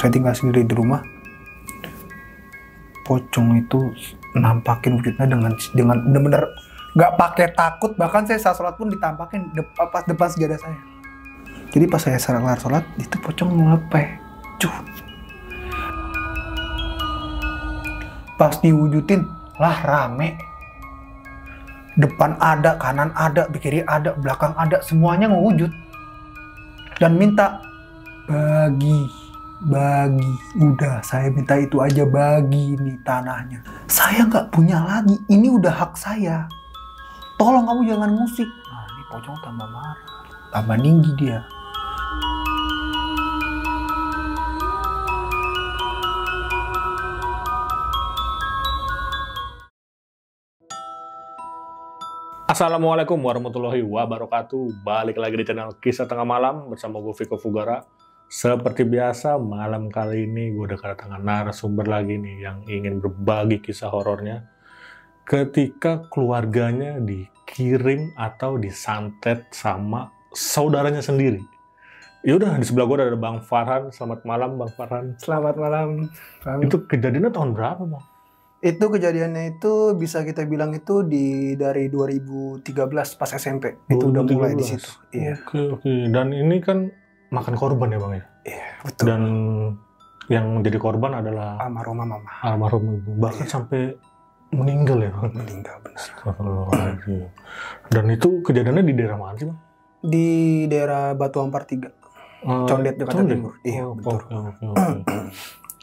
saya tinggal sendiri di rumah pocong itu nampakin wujudnya dengan dengan benar-benar nggak pakai takut bahkan saya saat sholat pun ditampakin de pas depan sejadah saya jadi pas saya lar sholat itu pocong ngelepeh cuh pas diwujudin lah rame depan ada kanan ada kiri ada belakang ada semuanya ngewujud dan minta bagi bagi udah saya minta itu aja bagi ini tanahnya saya nggak punya lagi ini udah hak saya tolong kamu jangan musik nah ini pocong tambah marah tambah tinggi dia Assalamualaikum warahmatullahi wabarakatuh. Balik lagi di channel Kisah Tengah Malam bersama gue Fiko Fugara seperti biasa, malam kali ini gue udah kedatangan narasumber lagi nih yang ingin berbagi kisah horornya. Ketika keluarganya dikirim atau disantet sama saudaranya sendiri. Ya udah di sebelah gue ada Bang Farhan. Selamat malam Bang Farhan. Selamat malam. Bang. Itu kejadiannya tahun berapa Bang? Itu kejadiannya itu bisa kita bilang itu di dari 2013 pas SMP. 2013. Itu udah mulai di situ. Iya. Oke, iya. oke. Dan ini kan makan korban ya bang ya. Iya betul. Dan yang menjadi korban adalah almarhumah mama. Almarhum ibu. Bahkan iya. sampai meninggal ya bang. Meninggal benar. Dan itu kejadiannya di daerah mana sih bang? Di daerah Batu Ampar tiga Uh, Condet Jakarta Condet. Timur. Iya oh, betul. Okay, okay, okay.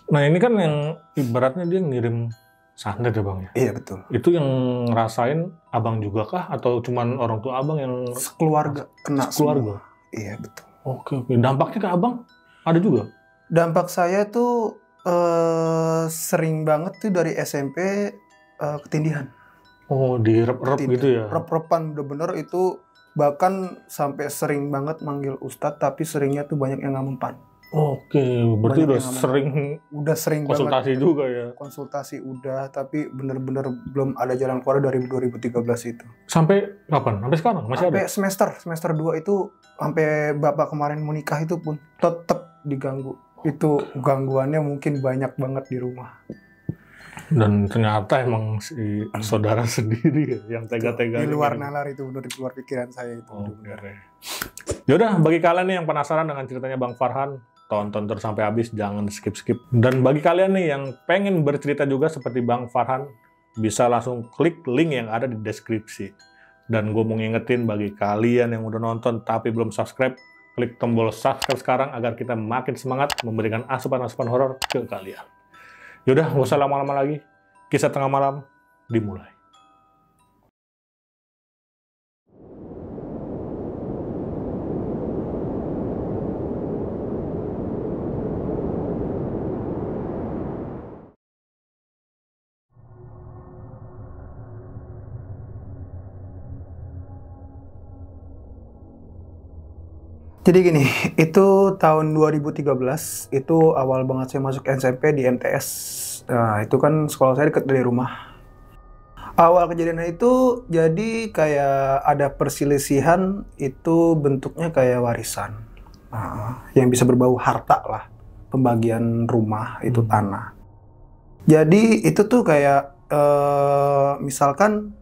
nah ini kan yang ibaratnya dia ngirim santet ya bang ya? Iya betul. Itu yang ngerasain abang juga kah atau cuman orang tua abang yang sekeluarga kena sekeluarga? Iya betul. Oke, oke. Dampaknya ke abang ada juga? Dampak saya tuh uh, sering banget tuh dari SMP uh, eh, ketindihan. Oh, di rep-rep gitu ya? Rep-repan bener-bener itu bahkan sampai sering banget manggil ustadz tapi seringnya tuh banyak yang nggak mempan. Oke, berarti udah sering udah sering konsultasi banget. juga ya. Konsultasi udah, tapi bener-bener belum ada jalan keluar dari 2013 itu. Sampai kapan? Sampai sekarang masih sampai ada. Sampai semester semester 2 itu sampai bapak kemarin mau nikah itu pun tetap diganggu. Itu gangguannya mungkin banyak banget di rumah. Dan ternyata emang si hmm. saudara sendiri ya yang tega-tega di luar nalar itu benar di luar pikiran saya itu. Oh, Yaudah, udah bagi kalian nih yang penasaran dengan ceritanya Bang Farhan, tonton terus sampai habis, jangan skip-skip. Dan bagi kalian nih yang pengen bercerita juga seperti Bang Farhan, bisa langsung klik link yang ada di deskripsi. Dan gue mau ngingetin bagi kalian yang udah nonton tapi belum subscribe, klik tombol subscribe sekarang agar kita makin semangat memberikan asupan-asupan horor ke kalian. Yaudah, gak usah lama-lama lagi. Kisah Tengah Malam dimulai. Jadi gini, itu tahun 2013, itu awal banget saya masuk SMP di MTS. Nah, itu kan sekolah saya dekat dari rumah. Awal kejadiannya itu jadi kayak ada perselisihan itu bentuknya kayak warisan. Nah, yang bisa berbau harta lah. Pembagian rumah itu hmm. tanah. Jadi itu tuh kayak eh, misalkan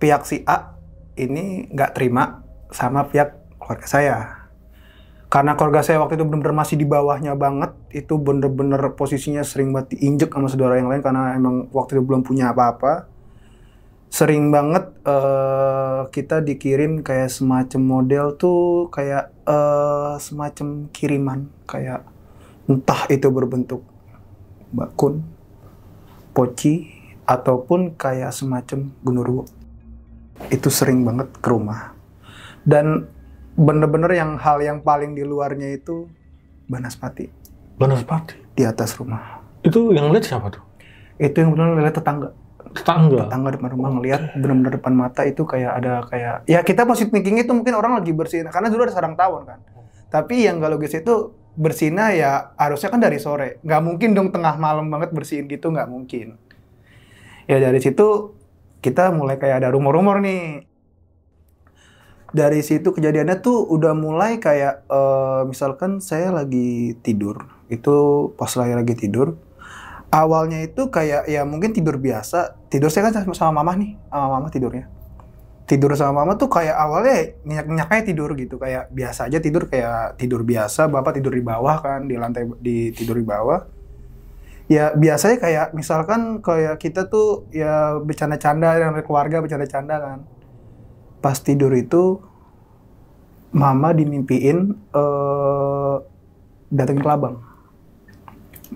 pihak si A ini nggak terima sama pihak keluarga saya karena keluarga saya waktu itu benar-benar masih di bawahnya banget itu bener-bener posisinya sering banget diinjek sama saudara yang lain karena emang waktu itu belum punya apa-apa sering banget uh, kita dikirim kayak semacam model tuh kayak uh, semacam kiriman kayak entah itu berbentuk bakun poci ataupun kayak semacam gunurwo itu sering banget ke rumah dan bener-bener yang hal yang paling di luarnya itu Banaspati. Banaspati? Di atas rumah. Itu yang lihat siapa tuh? Itu yang benar lihat tetangga. Tetangga? Tetangga depan rumah ngelihat benar-benar depan mata itu kayak ada kayak... Ya kita positif thinking itu mungkin orang lagi bersihin. Karena dulu ada sarang tawon kan. Tapi yang gak logis itu bersihinnya ya harusnya kan dari sore. Nggak mungkin dong tengah malam banget bersihin gitu nggak mungkin. Ya dari situ kita mulai kayak ada rumor-rumor nih dari situ kejadiannya tuh udah mulai kayak uh, misalkan saya lagi tidur itu pas saya lagi tidur awalnya itu kayak ya mungkin tidur biasa tidur saya kan sama mama nih sama mama tidurnya tidur sama mama tuh kayak awalnya nyenyak nyenyaknya tidur gitu kayak biasa aja tidur kayak tidur biasa bapak tidur di bawah kan di lantai di tidur di bawah ya biasanya kayak misalkan kayak kita tuh ya bercanda-canda dengan keluarga bercanda-canda kan pas tidur itu mama dimimpiin uh, datengin kelabang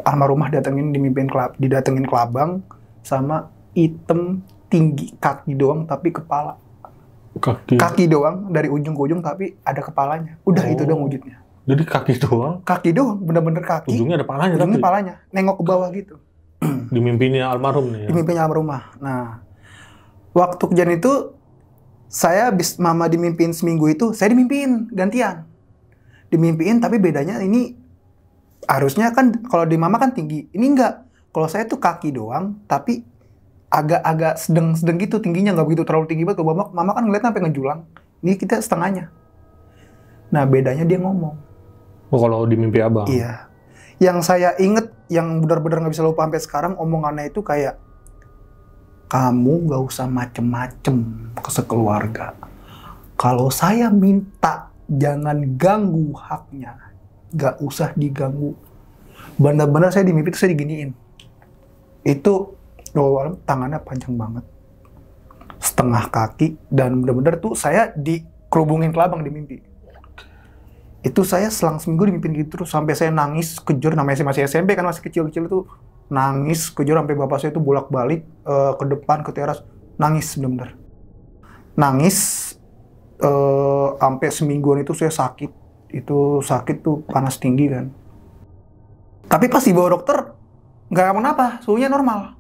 almarhumah datengin dimimpiin kelab didatengin kelabang sama item tinggi kaki doang tapi kepala kaki kaki doang dari ujung ke ujung tapi ada kepalanya udah oh. itu doang oh. wujudnya jadi kaki doang kaki doang bener-bener kaki ujungnya ada palanya ujungnya tapi. palanya nengok ke bawah gitu dimimpinnya almarhum nih ya? dimimpinnya almarhumah nah waktu kejadian itu saya bis mama dimimpin seminggu itu, saya dimimpin gantian. dimimpin. tapi bedanya ini harusnya kan kalau di mama kan tinggi. Ini enggak. Kalau saya tuh kaki doang tapi agak-agak sedang-sedang gitu tingginya nggak begitu terlalu tinggi banget. Kalau mama, mama kan ngeliat sampai ngejulang. Ini kita setengahnya. Nah bedanya dia ngomong. Oh, kalau di mimpi abang. Iya. Yang saya inget, yang benar-benar nggak bisa lupa sampai sekarang, omongannya itu kayak kamu gak usah macem-macem ke sekeluarga. Kalau saya minta jangan ganggu haknya, gak usah diganggu. Benar-benar saya di mimpi itu saya diginiin. Itu doa-doa tangannya panjang banget. Setengah kaki dan benar-benar tuh saya dikerubungin kelabang di mimpi. Itu saya selang seminggu dimimpin gitu terus sampai saya nangis kejur namanya masih SMP kan masih kecil-kecil tuh nangis kejar sampai bapak saya itu bolak-balik uh, ke depan ke teras nangis bener-bener nangis uh, sampai semingguan itu saya sakit itu sakit tuh panas tinggi kan tapi pas dibawa dokter nggak apa suhunya normal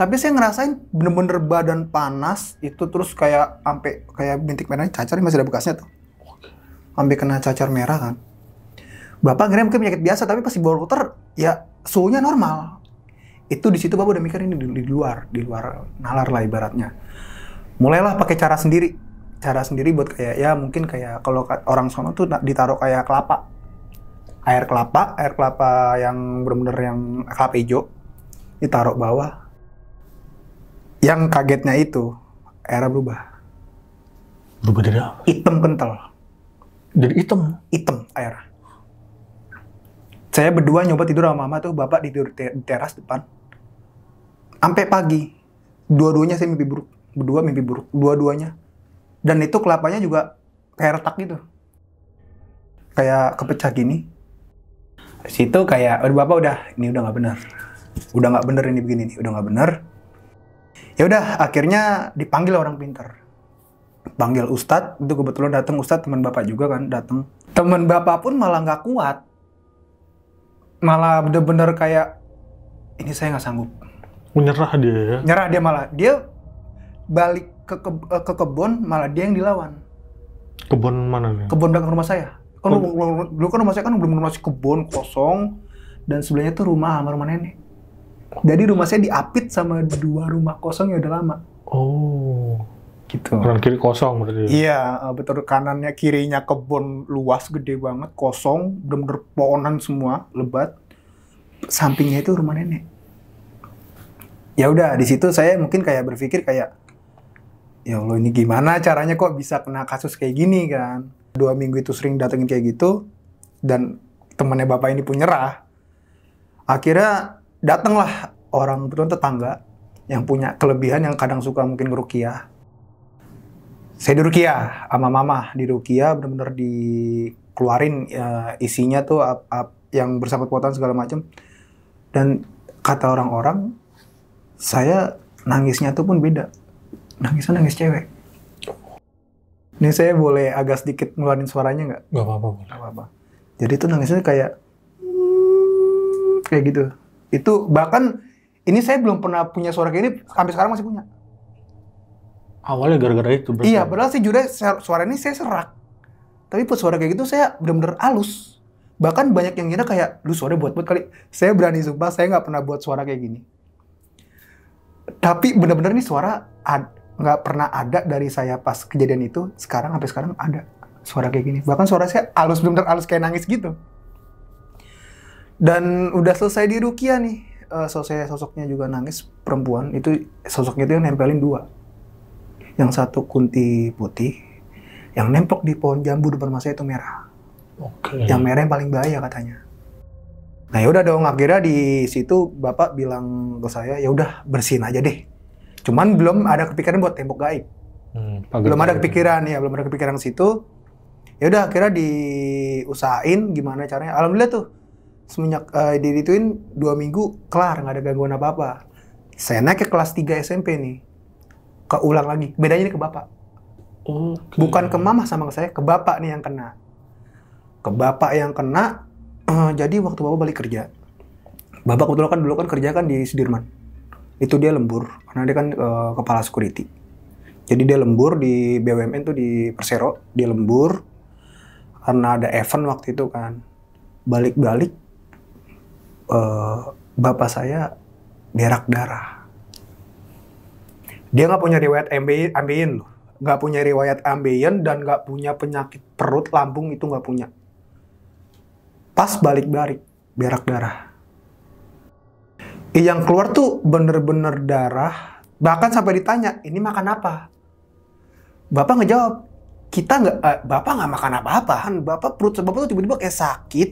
tapi saya ngerasain bener-bener badan panas itu terus kayak sampai kayak bintik merahnya cacar masih ada bekasnya tuh sampai kena cacar merah kan Bapak ngirim mungkin penyakit biasa, tapi pas dibawa ke dokter, ya suhunya normal. Itu di situ Bapak udah mikir ini di, di luar, di luar nalar lah ibaratnya. Mulailah pakai cara sendiri. Cara sendiri buat kayak, ya mungkin kayak kalau orang sono tuh ditaruh kayak kelapa. Air kelapa, air kelapa yang bener-bener yang kelapa hijau, ditaruh bawah. Yang kagetnya itu, airnya berubah. Berubah dari apa? Hitam kental. Dari hitam? Hitam air saya berdua nyoba tidur sama mama tuh bapak tidur di teras depan sampai pagi dua-duanya saya mimpi buruk berdua mimpi buruk dua-duanya dan itu kelapanya juga kayak retak gitu kayak kepecah gini situ kayak udah bapak udah ini udah nggak bener udah nggak bener ini begini nih udah nggak bener ya udah akhirnya dipanggil orang pinter panggil ustadz itu kebetulan datang ustadz teman bapak juga kan datang teman bapak pun malah nggak kuat malah bener-bener kayak ini saya nggak sanggup. Menyerah dia ya? Nyerah dia malah. Dia balik ke, ke, eh, ke kebun, malah dia yang dilawan. Kebun mana nih? Kebun belakang rumah saya. Kan oh. Rumah, dulu kan rumah saya kan belum masih kebun kosong dan sebelahnya tuh rumah sama rumah nenek. Jadi rumah saya diapit sama dua rumah kosong yang udah lama. Oh gitu. Kanan kiri kosong berarti. Iya, eh, betul kanannya kirinya kebun luas gede banget, kosong, bener-bener pohonan semua, lebat. Sampingnya itu rumah nenek. Ya udah, di situ saya mungkin kayak berpikir kayak ya Allah ini gimana caranya kok bisa kena kasus kayak gini kan. Dua minggu itu sering datengin kayak gitu dan temannya bapak ini pun nyerah. Akhirnya datanglah orang betul tetangga yang punya kelebihan yang kadang suka mungkin ngerukiah saya di Rukia sama mama di Rukia benar-benar dikeluarin uh, isinya tuh up, up, yang bersangkut potan segala macam dan kata orang-orang saya nangisnya tuh pun beda nangisnya nangis cewek ini saya boleh agak sedikit ngeluarin suaranya nggak nggak apa-apa nggak apa-apa jadi itu nangisnya kayak kayak gitu itu bahkan ini saya belum pernah punya suara kayak ini sampai sekarang masih punya Awalnya gara-gara itu berarti. Iya, padahal sih jujur suara ini saya serak. Tapi buat suara kayak gitu saya benar-benar halus. Bahkan banyak yang ngira kayak, lu suara buat-buat kali. Saya berani sumpah, saya nggak pernah buat suara kayak gini. Tapi benar-benar ini suara nggak pernah ada dari saya pas kejadian itu. Sekarang sampai sekarang ada suara kayak gini. Bahkan suara saya halus, benar-benar halus kayak nangis gitu. Dan udah selesai di Rukia nih. Uh, eh, selesai sosoknya juga nangis perempuan itu sosoknya itu yang nempelin dua yang satu kunti putih, yang nempok di pohon jambu depan masa itu merah. Oke. Okay. Yang merah yang paling bahaya katanya. Nah yaudah dong akhirnya di situ bapak bilang ke saya ya udah bersihin aja deh. Cuman belum ada kepikiran buat tembok gaib. Hmm, belum ada kepikiran ya belum ada kepikiran ke situ. Ya udah akhirnya diusahain gimana caranya. Alhamdulillah tuh semenjak uh, eh, dituin dua minggu kelar nggak ada gangguan apa apa. Saya naik ke kelas 3 SMP nih keulang lagi. Bedanya ini ke bapak. Okay. Bukan ke mama sama ke saya, ke bapak nih yang kena. Ke bapak yang kena, uh, jadi waktu bapak balik kerja. Bapak kebetulan kan dulu kan kerja kan di Sudirman. Itu dia lembur, karena dia kan uh, kepala security. Jadi dia lembur di BUMN tuh di Persero, dia lembur karena ada event waktu itu kan. Balik-balik, uh, bapak saya berak darah dia nggak punya riwayat ambeien, loh. Nggak punya riwayat ambeien dan nggak punya penyakit perut, lambung itu nggak punya. Pas balik-balik, berak darah. Yang keluar tuh bener-bener darah. Bahkan sampai ditanya, ini makan apa? Bapak ngejawab, kita nggak, eh, bapak nggak makan apa apa kan Bapak perut sebab tuh tiba-tiba kayak sakit.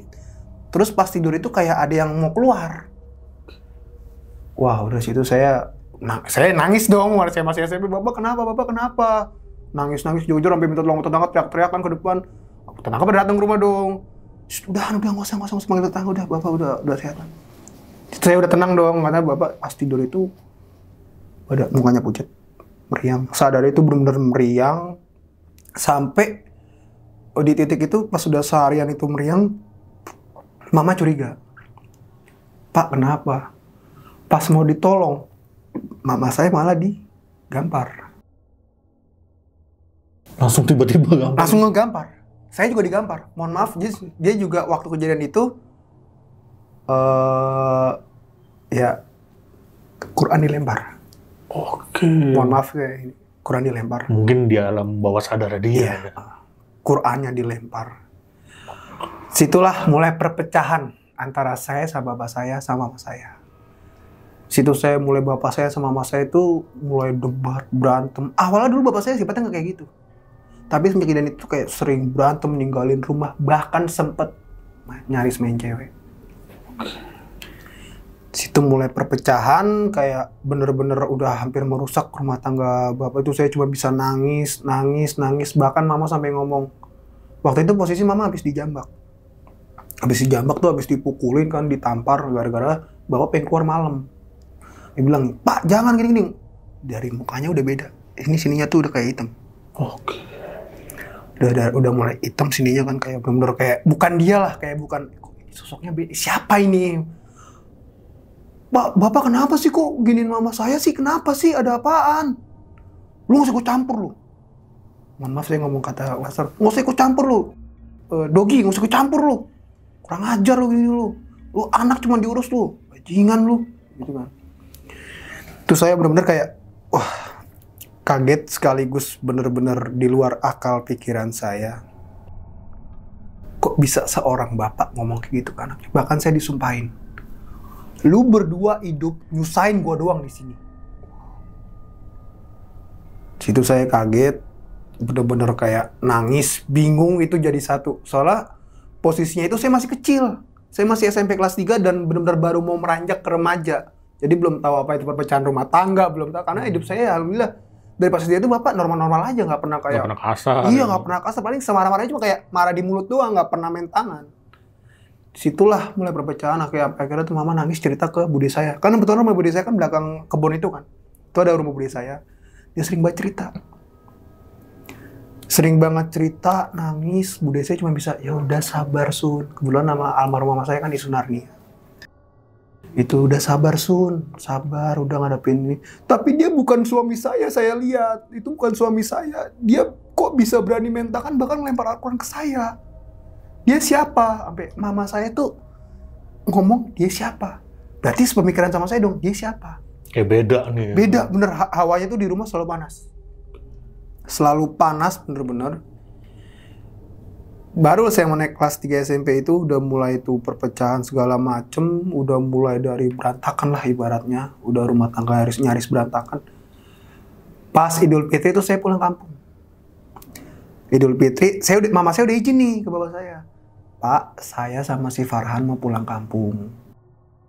Terus pas tidur itu kayak ada yang mau keluar. Wah, udah situ saya nah, saya nangis dong waktu saya masih SMP bapak kenapa bapak kenapa nangis nangis jujur sampai minta tolong tetangga teriak teriak kan ke depan aku tetangga pada datang ke rumah dong sudah udah nggak usah nggak usah panggil tetangga udah bapak udah udah sehat saya udah tenang dong karena bapak pas tidur itu ada mukanya pucat meriang sadar itu benar-benar meriang sampai di titik itu pas sudah seharian itu meriang mama curiga pak kenapa pas mau ditolong mama saya malah di digampar. Langsung tiba-tiba gampar? Langsung ngegampar. Saya juga digampar. Mohon maaf, dia, juga waktu kejadian itu, uh, ya, Quran dilempar. Oke. Okay. Mohon maaf ya, Quran dilempar. Mungkin di alam bawah sadar dia. Iya. Ya. Qurannya dilempar. Situlah mulai perpecahan antara saya sama bapak saya sama mama saya situ saya mulai bapak saya sama mama saya itu mulai debat berantem awalnya dulu bapak saya sifatnya nggak kayak gitu tapi semenjak kejadian itu kayak sering berantem ninggalin rumah bahkan sempet nyaris main cewek situ mulai perpecahan kayak bener-bener udah hampir merusak rumah tangga bapak itu saya cuma bisa nangis nangis nangis bahkan mama sampai ngomong waktu itu posisi mama habis dijambak habis dijambak tuh habis dipukulin kan ditampar gara-gara bapak pengen keluar malam dia bilang pak jangan gini gini dari mukanya udah beda ini sininya tuh udah kayak hitam oke okay. udah, udah mulai hitam sininya kan kayak bener-bener kayak bukan dia lah kayak bukan sosoknya beda. siapa ini pak bapak kenapa sih kok giniin mama saya sih kenapa sih ada apaan lu gak usah ikut campur lu mohon maaf saya ngomong kata laser gak usah ikut campur lu e, dogi gak usah ikut campur lu kurang ajar lu gini lu lu anak cuma diurus lu bajingan lu gitu kan itu saya benar-benar kayak wah kaget sekaligus benar-benar di luar akal pikiran saya kok bisa seorang bapak ngomong kayak gitu ke anaknya bahkan saya disumpahin lu berdua hidup nyusahin gua doang di sini situ saya kaget bener-bener kayak nangis bingung itu jadi satu soalnya posisinya itu saya masih kecil saya masih SMP kelas 3 dan benar-benar baru mau meranjak ke remaja jadi belum tahu apa itu perpecahan rumah tangga, belum tahu karena hmm. hidup saya alhamdulillah dari pas dia itu bapak normal-normal aja nggak pernah kayak nggak pernah kasar iya ya. nggak pernah kasar paling semarah-marahnya cuma kayak marah di mulut doang nggak pernah main tangan situlah mulai perpecahan akhirnya akhirnya tuh mama nangis cerita ke budi saya karena betul rumah budi saya kan belakang kebun itu kan itu ada rumah budi saya dia sering banget cerita sering banget cerita nangis budi saya cuma bisa ya udah sabar sun kebetulan nama almarhum mama saya kan Isu itu udah sabar Sun, sabar udah ngadepin ini. Tapi dia bukan suami saya, saya lihat itu bukan suami saya. Dia kok bisa berani mentakan bahkan melempar al ke saya. Dia siapa? Sampai mama saya tuh ngomong dia siapa. Berarti pemikiran sama saya dong, dia siapa? Kayak beda nih. Beda bener, hawanya tuh di rumah selalu panas. Selalu panas bener-bener baru saya mau naik kelas 3 SMP itu udah mulai itu perpecahan segala macem, udah mulai dari berantakan lah ibaratnya, udah rumah tangga harus nyaris berantakan. Pas Idul Fitri itu saya pulang kampung. Idul Fitri, saya udah, mama saya udah izin nih ke bapak saya. Pak, saya sama si Farhan mau pulang kampung.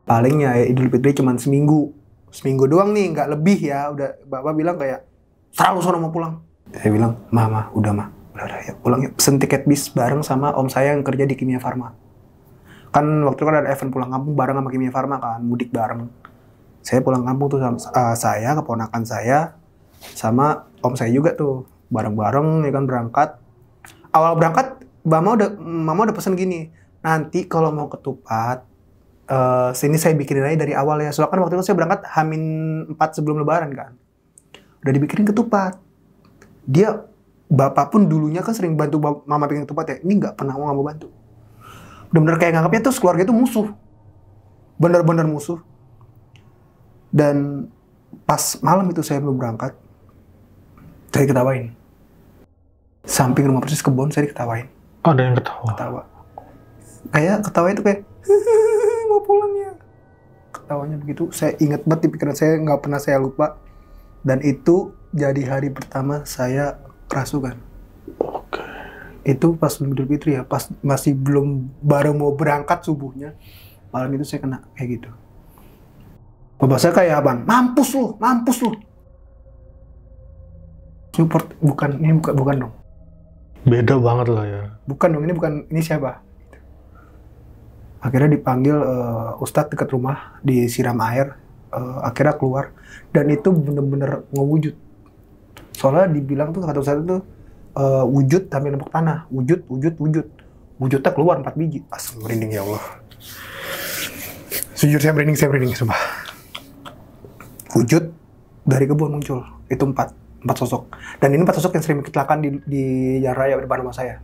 palingnya ya Idul Fitri cuma seminggu. Seminggu doang nih, nggak lebih ya. Udah bapak bilang kayak, selalu sore mau pulang. Saya bilang, mama, udah mah udah udah yuk pulang yuk pesen tiket bis bareng sama om saya yang kerja di Kimia Farma kan waktu itu kan ada event pulang kampung bareng sama Kimia Farma kan mudik bareng saya pulang kampung tuh sama uh, saya keponakan saya sama om saya juga tuh bareng-bareng ya kan berangkat awal berangkat mama udah mama udah pesen gini nanti kalau mau ketupat uh, sini saya bikinin aja dari awal ya soalnya kan waktu itu saya berangkat hamin 4 sebelum lebaran kan udah dibikinin ketupat dia bapak pun dulunya kan sering bantu mama pengen ketupat ya ini nggak pernah mau nggak mau bantu bener-bener kayak nganggapnya tuh keluarga itu musuh bener-bener musuh dan pas malam itu saya belum berangkat saya ketawain. samping rumah persis kebun saya diketawain oh, ada yang ketawa ketawa kayak ketawa itu kayak mau pulang ya ketawanya begitu saya ingat banget di pikiran saya nggak pernah saya lupa dan itu jadi hari pertama saya kerasukan. Oke. Okay. Itu pas belum Idul Fitri ya, pas masih belum baru mau berangkat subuhnya, malam itu saya kena kayak gitu. Bapak saya kayak abang, mampus lu, mampus lu. Support bukan ini bukan bukan dong. Beda banget lah ya. Bukan dong, ini bukan ini siapa? Akhirnya dipanggil uh, Ustadz dekat rumah, disiram air, uh, akhirnya keluar dan itu bener-bener ngewujud soalnya dibilang tuh kata ustadz tuh eh, uh, wujud tapi lempok tanah wujud wujud wujud wujudnya keluar empat biji asal merinding ya Allah sejujurnya saya merinding saya merinding sumpah wujud dari kebun muncul itu empat empat sosok dan ini empat sosok yang sering kecelakaan di di jalan raya depan rumah saya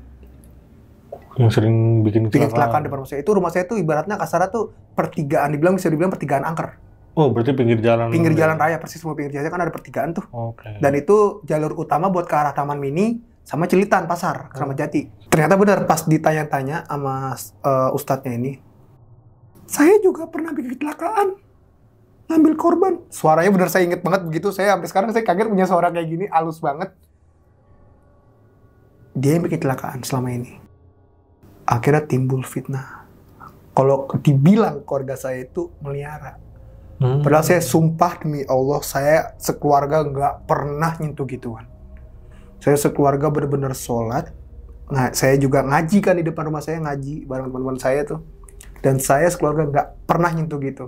yang sering bikin kecelakaan. bikin depan rumah saya itu rumah saya itu ibaratnya kasar tuh pertigaan dibilang bisa dibilang pertigaan angker Oh, berarti pinggir jalan. Pinggir ya? jalan raya persis semua pinggir jalan kan ada pertigaan tuh. Oke. Okay. Dan itu jalur utama buat ke arah Taman Mini sama celitan Pasar Keramat Jati. Ternyata benar pas ditanya-tanya sama uh, ustadznya ini. Saya juga pernah bikin kecelakaan. Ngambil korban. Suaranya benar saya inget banget begitu. Saya sampai sekarang saya kaget punya suara kayak gini, alus banget. Dia yang bikin kecelakaan selama ini. Akhirnya timbul fitnah. Kalau dibilang keluarga saya itu melihara, Hmm. Padahal saya sumpah demi Allah, saya sekeluarga nggak pernah nyentuh gituan. Saya sekeluarga benar-benar sholat. Nah, saya juga ngaji kan di depan rumah saya ngaji bareng teman-teman saya tuh. Dan saya sekeluarga nggak pernah nyentuh gitu.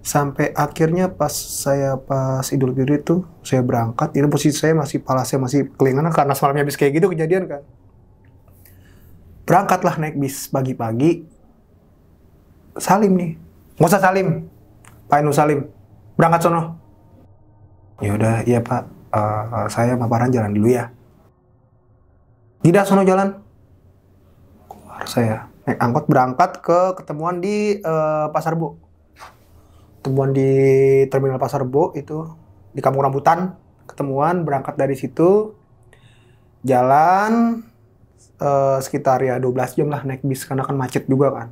Sampai akhirnya pas saya pas Idul Fitri itu saya berangkat, Ini posisi saya masih pala saya masih kelingan karena semalamnya habis kayak gitu kejadian kan. Berangkatlah naik bis pagi-pagi. Salim nih. Nggak usah salim Pak Ainu Salim, berangkat sono. Ya udah, iya Pak. Uh, saya sama jalan dulu ya. Tidak sono jalan. Keluar saya. Naik angkot berangkat ke ketemuan di uh, Pasar Bu. Ketemuan di Terminal Pasar Bu itu di Kampung Rambutan. Ketemuan berangkat dari situ jalan uh, sekitar ya 12 jam lah naik bis karena kan macet juga kan.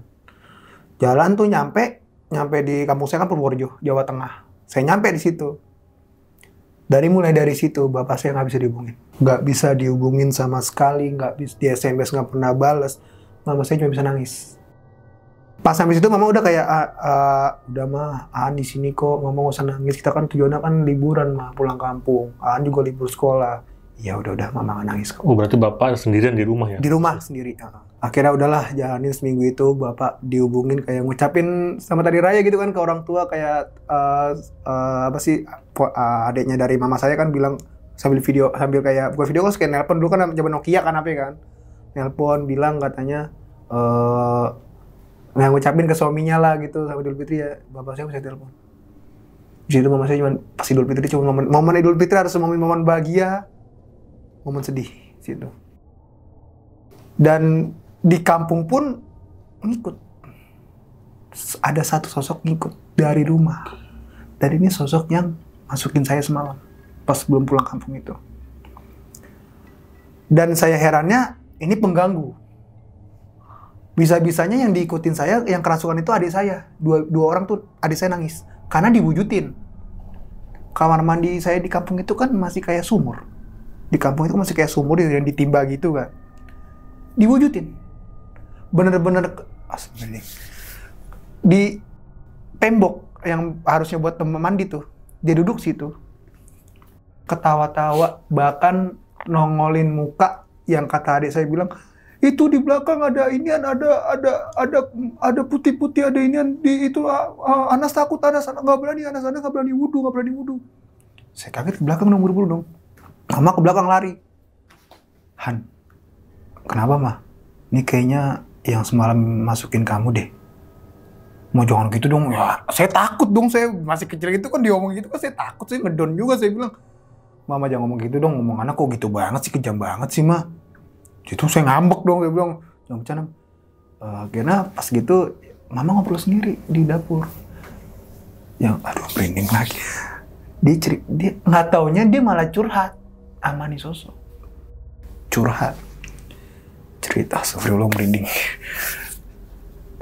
Jalan tuh nyampe nyampe di kampung saya kan Purworejo, Jawa Tengah. Saya nyampe di situ. Dari mulai dari situ, bapak saya nggak bisa dihubungin. Nggak bisa dihubungin sama sekali, nggak bisa, di SMS nggak pernah balas. Mama saya cuma bisa nangis. Pas sampai situ mama udah kayak, ah, ah, udah mah, Aan di sini kok, mama nggak usah nangis. Kita kan tujuannya kan liburan mah, pulang kampung. Aan juga libur sekolah ya udah udah mama nggak nangis kok. Oh berarti bapak sendirian di rumah ya? Di rumah sendiri. Akhirnya udahlah jalanin seminggu itu bapak dihubungin kayak ngucapin sama tadi raya gitu kan ke orang tua kayak uh, uh, apa sih uh, adiknya dari mama saya kan bilang sambil video sambil kayak buat video kan kayak nelpon dulu kan zaman Nokia kan apa ya kan nelpon bilang katanya uh, nah ngucapin ke suaminya lah gitu sama Idul Fitri ya bapak saya bisa telepon Jadi itu mama saya cuma pas Idul Fitri cuma momen momen Idul Fitri harus momen momen bahagia momen sedih situ. Dan di kampung pun ngikut. Ada satu sosok ngikut dari rumah. Dan ini sosok yang masukin saya semalam pas belum pulang kampung itu. Dan saya herannya ini pengganggu. Bisa-bisanya yang diikutin saya, yang kerasukan itu adik saya. Dua, dua orang tuh adik saya nangis. Karena diwujudin. Kamar mandi saya di kampung itu kan masih kayak sumur di kampung itu masih kayak sumur yang ditimba gitu kan diwujudin bener-bener di tembok yang harusnya buat teman mandi tuh dia duduk situ ketawa-tawa bahkan nongolin muka yang kata adik saya bilang itu di belakang ada inian ada ada ada ada putih-putih ada inian di itu uh, ah, Anas takut Anas nggak berani Anas Anas nggak berani wudhu nggak berani wudhu saya kaget ke belakang dong buru-buru dong Mama ke belakang lari. Han, kenapa mah? Ini kayaknya yang semalam masukin kamu deh. Mau jangan gitu dong. Ya, saya takut dong. Saya masih kecil gitu kan diomong gitu kan saya takut. sih ngedon juga saya bilang. Mama jangan ngomong gitu dong. Ngomong anak kok gitu banget sih. Kejam banget sih mah. Itu saya ngambek dong. Saya bilang, jangan bercanda. Uh, eh, karena pas gitu, Mama ngobrol sendiri di dapur. Yang, aduh merinding lagi. Dia, dia nggak taunya dia malah curhat Amani Soso curhat cerita sebelum merinding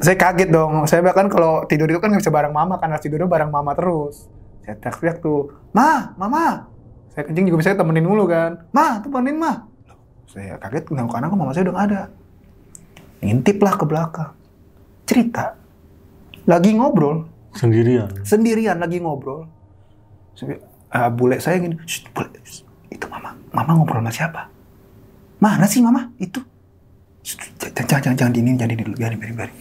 saya kaget dong saya bahkan kalau tidur itu kan nggak bisa bareng mama karena tidurnya bareng mama terus saya teriak tuh ma mama saya kencing juga bisa temenin dulu kan ma temenin ma saya kaget kenapa karena kok mama saya udah gak ada ngintip lah ke belakang cerita lagi ngobrol sendirian sendirian lagi ngobrol uh, bule saya gini bule itu mama mama ngobrol sama siapa mana sih mama itu jangan jangan jangan dinin jangan dinin dulu biarin biarin biarin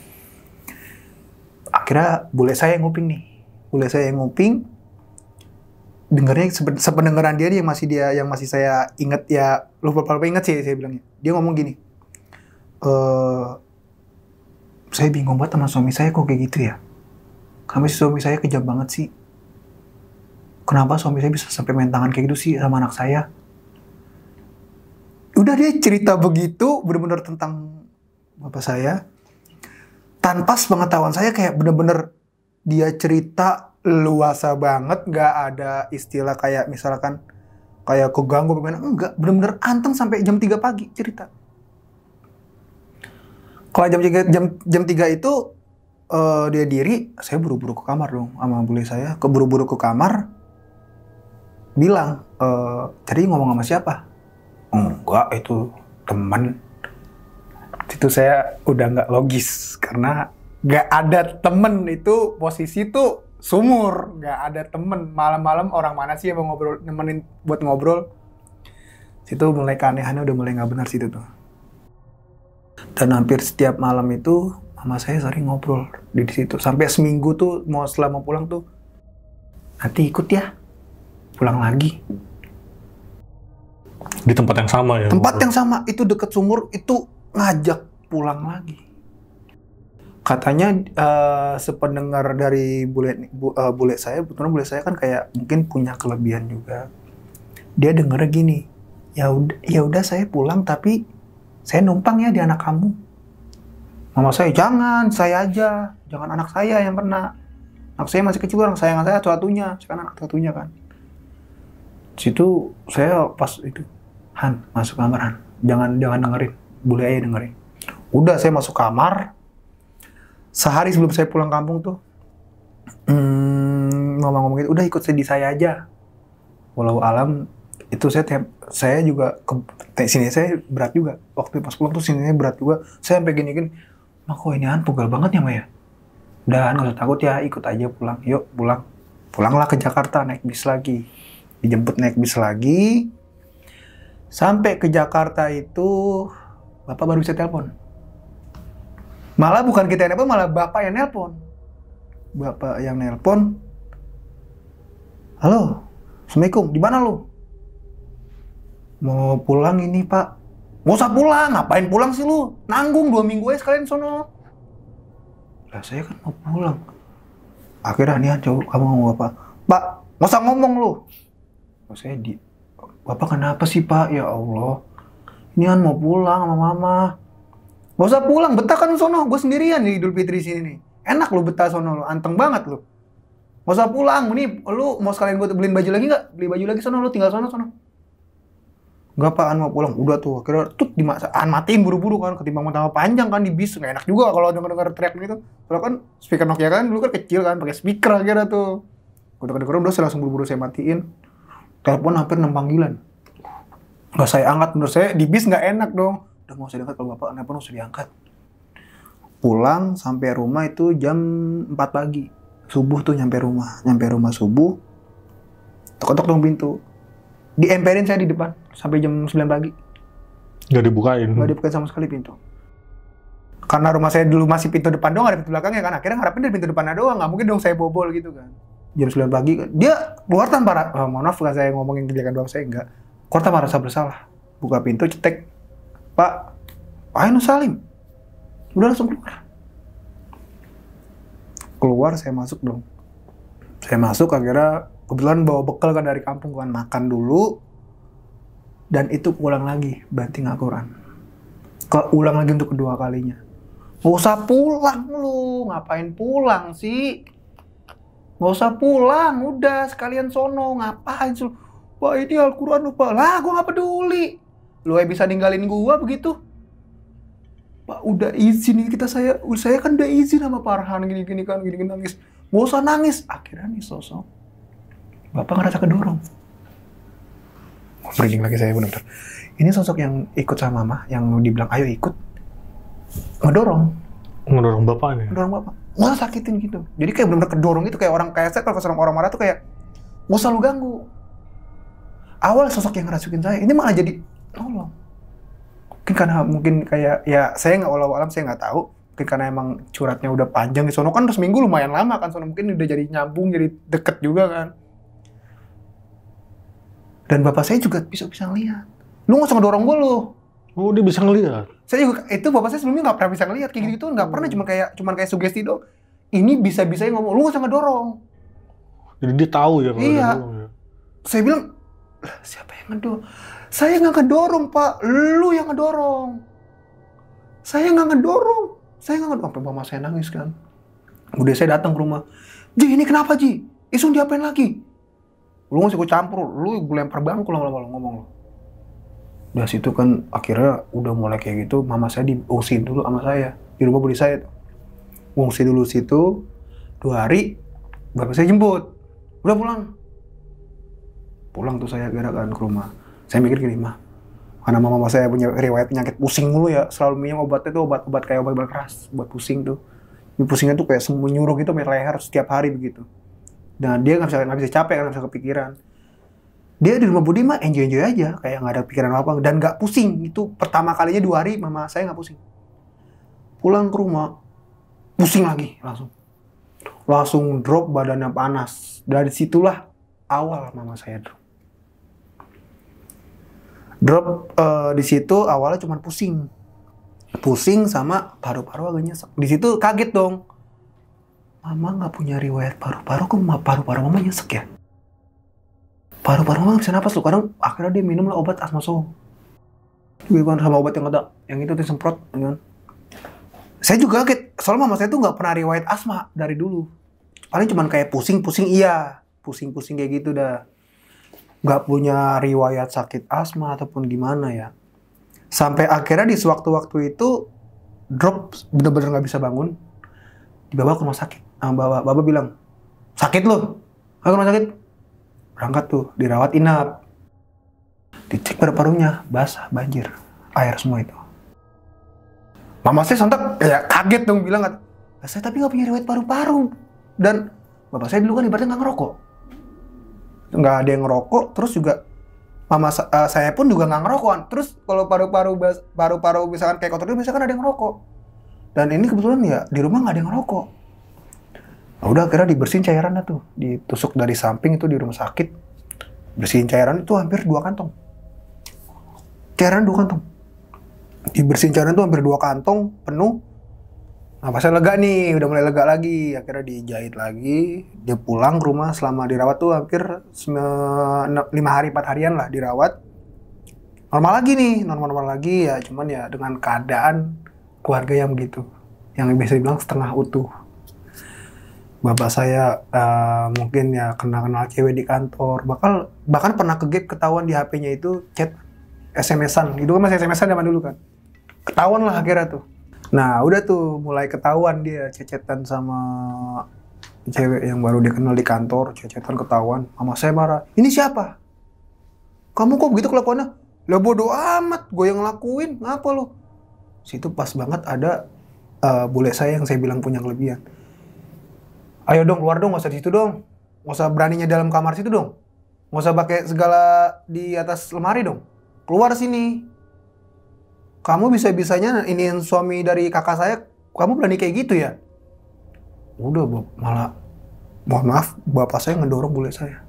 akhirnya boleh saya yang nguping nih boleh saya yang nguping dengarnya sependengaran dia yang masih dia yang masih saya inget ya lupa lupa inget sih saya bilangnya dia ngomong gini e, saya bingung banget sama suami saya kok kayak gitu ya Kami suami saya kejam banget sih kenapa suami saya bisa sampai main tangan kayak gitu sih sama anak saya? Udah dia cerita begitu, bener-bener tentang bapak saya. Tanpa sepengetahuan saya kayak bener-bener dia cerita luasa banget, gak ada istilah kayak misalkan kayak keganggu gimana. enggak bener-bener anteng sampai jam 3 pagi cerita kalau jam 3 jam jam 3 itu uh, dia diri saya buru-buru ke kamar dong sama bule saya keburu buru ke kamar bilang e, tadi ngomong sama siapa enggak itu teman itu saya udah nggak logis karena nggak ada temen itu posisi tuh sumur nggak ada temen malam-malam orang mana sih yang mau ngobrol nemenin buat ngobrol situ mulai keanehannya udah mulai nggak benar situ tuh dan hampir setiap malam itu mama saya sering ngobrol di situ sampai seminggu tuh mau selama pulang tuh nanti ikut ya pulang lagi di tempat yang sama ya tempat yang sama itu deket sumur itu ngajak pulang lagi katanya uh, sependengar dari bule bu, uh, bule saya betulnya bule saya kan kayak mungkin punya kelebihan juga dia dengar gini ya udah ya udah saya pulang tapi saya numpang ya di anak kamu mama saya jangan saya aja jangan anak saya yang pernah. anak saya masih kecil orang saya saya satu satunya sekarang anak satu satunya kan situ saya pas itu Han masuk kamar Han jangan jangan dengerin boleh aja dengerin udah saya masuk kamar sehari sebelum saya pulang kampung tuh hmm, ngomong-ngomong hmm, gitu, ngomong udah ikut saya di saya aja walau alam itu saya tiap, saya juga ke sini saya berat juga waktu pas pulang tuh sini saya berat juga saya sampai gini gini mak kok ini Han pegal banget ya Maya dan nggak usah takut ya ikut aja pulang yuk pulang pulanglah ke Jakarta naik bis lagi dijemput naik bis lagi sampai ke Jakarta itu bapak baru bisa telepon malah bukan kita yang telepon malah bapak yang nelpon bapak yang nelpon halo assalamualaikum di mana lu mau pulang ini pak Gak usah pulang, ngapain pulang sih lu? Nanggung dua minggu aja sekalian sono. Lah saya kan mau pulang. Akhirnya nih coba kamu ngomong apa? Pak, gak usah ngomong lu. Mas Edi, Bapak kenapa sih Pak? Ya Allah, ini kan mau pulang sama Mama. Gak usah pulang, betah kan sono. Gue sendirian di Idul Fitri sini nih. Enak lu betah sono lu, anteng banget lu. Gak usah pulang, nih lu mau sekalian gue beliin baju lagi nggak? Beli baju lagi sono, lu tinggal sono sono. Gak apaan mau pulang, udah tuh. Kira tut an ah, matiin buru-buru kan, ketimbang mau panjang kan di bis. Gak enak juga kalau denger-denger teriak gitu. Kalau kan speaker Nokia kan dulu kan kecil kan, pakai speaker kira tuh. Gue denger-denger udah langsung buru-buru saya matiin telepon hampir enam panggilan nggak saya angkat menurut saya di bis nggak enak dong udah mau saya diangkat kalau bapak telepon harus diangkat pulang sampai rumah itu jam 4 pagi subuh tuh nyampe rumah nyampe rumah subuh tok-tok dong pintu diemperin saya di depan sampai jam 9 pagi Gak dibukain Gak dibukain sama sekali pintu karena rumah saya dulu masih pintu depan doang ada pintu belakangnya kan akhirnya ngarepin dari pintu depannya doang nggak mungkin dong saya bobol gitu kan jam 9 pagi dia keluar tanpa oh, mohon maaf kan saya ngomongin kejadian doang saya enggak keluar tanpa rasa bersalah buka pintu cetek pak Ainu Salim udah langsung keluar keluar saya masuk dong saya masuk akhirnya kebetulan bawa bekal kan dari kampung kan makan dulu dan itu pulang lagi banting Al-Quran keulang lagi untuk kedua kalinya Gak usah pulang lu, ngapain pulang sih? nggak usah pulang udah sekalian sono ngapain sih Wah ini Al-Quran lupa lah gue nggak peduli lu yang bisa ninggalin gue begitu Pak udah izin kita saya saya kan udah izin sama Parhan gini gini kan gini, gini nangis nggak usah nangis akhirnya nih sosok bapak ngerasa kedorong merinding lagi saya benar-benar ini sosok yang ikut sama mama yang dibilang ayo ikut ngedorong Ngedorong bapak nih? Ngedorong bapak. Malah sakitin gitu. Jadi kayak benar-benar kedorong itu kayak orang kayak saya kalau seorang orang marah tuh kayak nggak usah lu ganggu. Awal sosok yang ngerasukin saya ini malah jadi tolong. Mungkin karena mungkin kayak ya saya nggak olah alam saya nggak tahu. Mungkin karena emang curhatnya udah panjang di sono kan terus minggu lumayan lama kan sono mungkin udah jadi nyambung jadi deket juga kan. Dan bapak saya juga bisa-bisa lihat. Lu nggak usah ngedorong gue lu Oh dia bisa ngelihat. Saya juga itu bapak saya sebelumnya nggak pernah bisa ngelihat kayak gitu, nggak pernah cuma kayak cuma kayak sugesti dong. Ini bisa bisa ngomong lu nggak usah ngedorong. Jadi dia tahu ya kalau iya. Dorong, ya. Saya bilang siapa yang ngedorong? Saya nggak ngedorong pak, lu yang ngedorong. Saya nggak ngedorong, saya nggak ngedorong. Sampai mama saya nangis kan. Udah saya datang ke rumah. Ji ini kenapa Ji? Isung diapain lagi? Lu nggak usah gue campur, lu gue lempar bangku lama-lama ngomong lu dari situ kan akhirnya udah mulai kayak gitu mama saya diungsiin dulu sama saya di rumah budi saya tuh ngungsi dulu situ dua hari bapak saya jemput udah pulang pulang tuh saya gerak kan ke rumah saya mikir gini mah karena mama saya punya riwayat penyakit pusing mulu ya selalu minum obatnya tuh obat-obat kayak obat obat keras buat pusing tuh Ini pusingnya tuh kayak menyuruh gitu main leher setiap hari begitu dan dia nggak bisa nggak bisa capek nggak bisa kepikiran dia di rumah Budi mah enjoy enjoy aja kayak nggak ada pikiran apa apa dan nggak pusing itu pertama kalinya dua hari mama saya nggak pusing pulang ke rumah pusing lagi langsung langsung drop badannya panas dari situlah awal mama saya drop drop uh, di situ awalnya cuma pusing pusing sama paru-paru agak nyesek di situ kaget dong mama nggak punya riwayat paru-paru kok paru-paru mama nyesek ya paru-paru mah bisa napas lu kadang akhirnya dia minum lah obat asma soh. gue kan sama obat yang ada yang itu disemprot kan saya juga kaget soalnya mama saya tuh nggak pernah riwayat asma dari dulu paling cuman kayak pusing-pusing iya pusing-pusing kayak gitu dah nggak punya riwayat sakit asma ataupun gimana ya sampai akhirnya di sewaktu-waktu itu drop bener-bener nggak bisa bangun dibawa ke rumah sakit ah, bawa bapak bilang sakit loh ke rumah sakit berangkat tuh dirawat inap dicek pada parunya basah banjir air semua itu mama saya sontak ya kaget dong bilang kan, saya tapi nggak punya riwayat paru-paru dan bapak saya dulu kan ibaratnya nggak ngerokok nggak ada yang ngerokok terus juga mama uh, saya pun juga nggak ngerokok kan. terus kalau paru-paru paru-paru misalkan kayak kotor itu misalkan ada yang ngerokok dan ini kebetulan ya di rumah nggak ada yang ngerokok Nah, udah akhirnya dibersihin cairannya tuh, ditusuk dari samping itu di rumah sakit. Bersihin cairan itu hampir dua kantong. Cairan dua kantong. Dibersihin cairan itu hampir dua kantong penuh. Nah, saya lega nih, udah mulai lega lagi. Akhirnya dijahit lagi. Dia pulang ke rumah selama dirawat tuh hampir 5 hari 4 harian lah dirawat. Normal lagi nih, normal-normal lagi ya. Cuman ya dengan keadaan keluarga yang begitu. Yang biasa dibilang setengah utuh bapak saya uh, mungkin ya kenal-kenal cewek di kantor bakal bahkan pernah ke gap ketahuan di HP-nya itu chat SMS-an itu kan masih SMS-an zaman dulu kan ketahuan lah akhirnya tuh nah udah tuh mulai ketahuan dia cecetan sama cewek yang baru dikenal di kantor cecetan ketahuan mama saya marah ini siapa kamu kok begitu kelakuannya lah bodoh amat gue yang ngelakuin ngapa lo situ pas banget ada uh, bule saya yang saya bilang punya kelebihan ayo dong keluar dong nggak usah di situ dong nggak usah beraninya dalam kamar situ dong nggak usah pakai segala di atas lemari dong keluar sini kamu bisa bisanya ini suami dari kakak saya kamu berani kayak gitu ya udah Bob. malah mohon maaf bapak saya ngedorong bule saya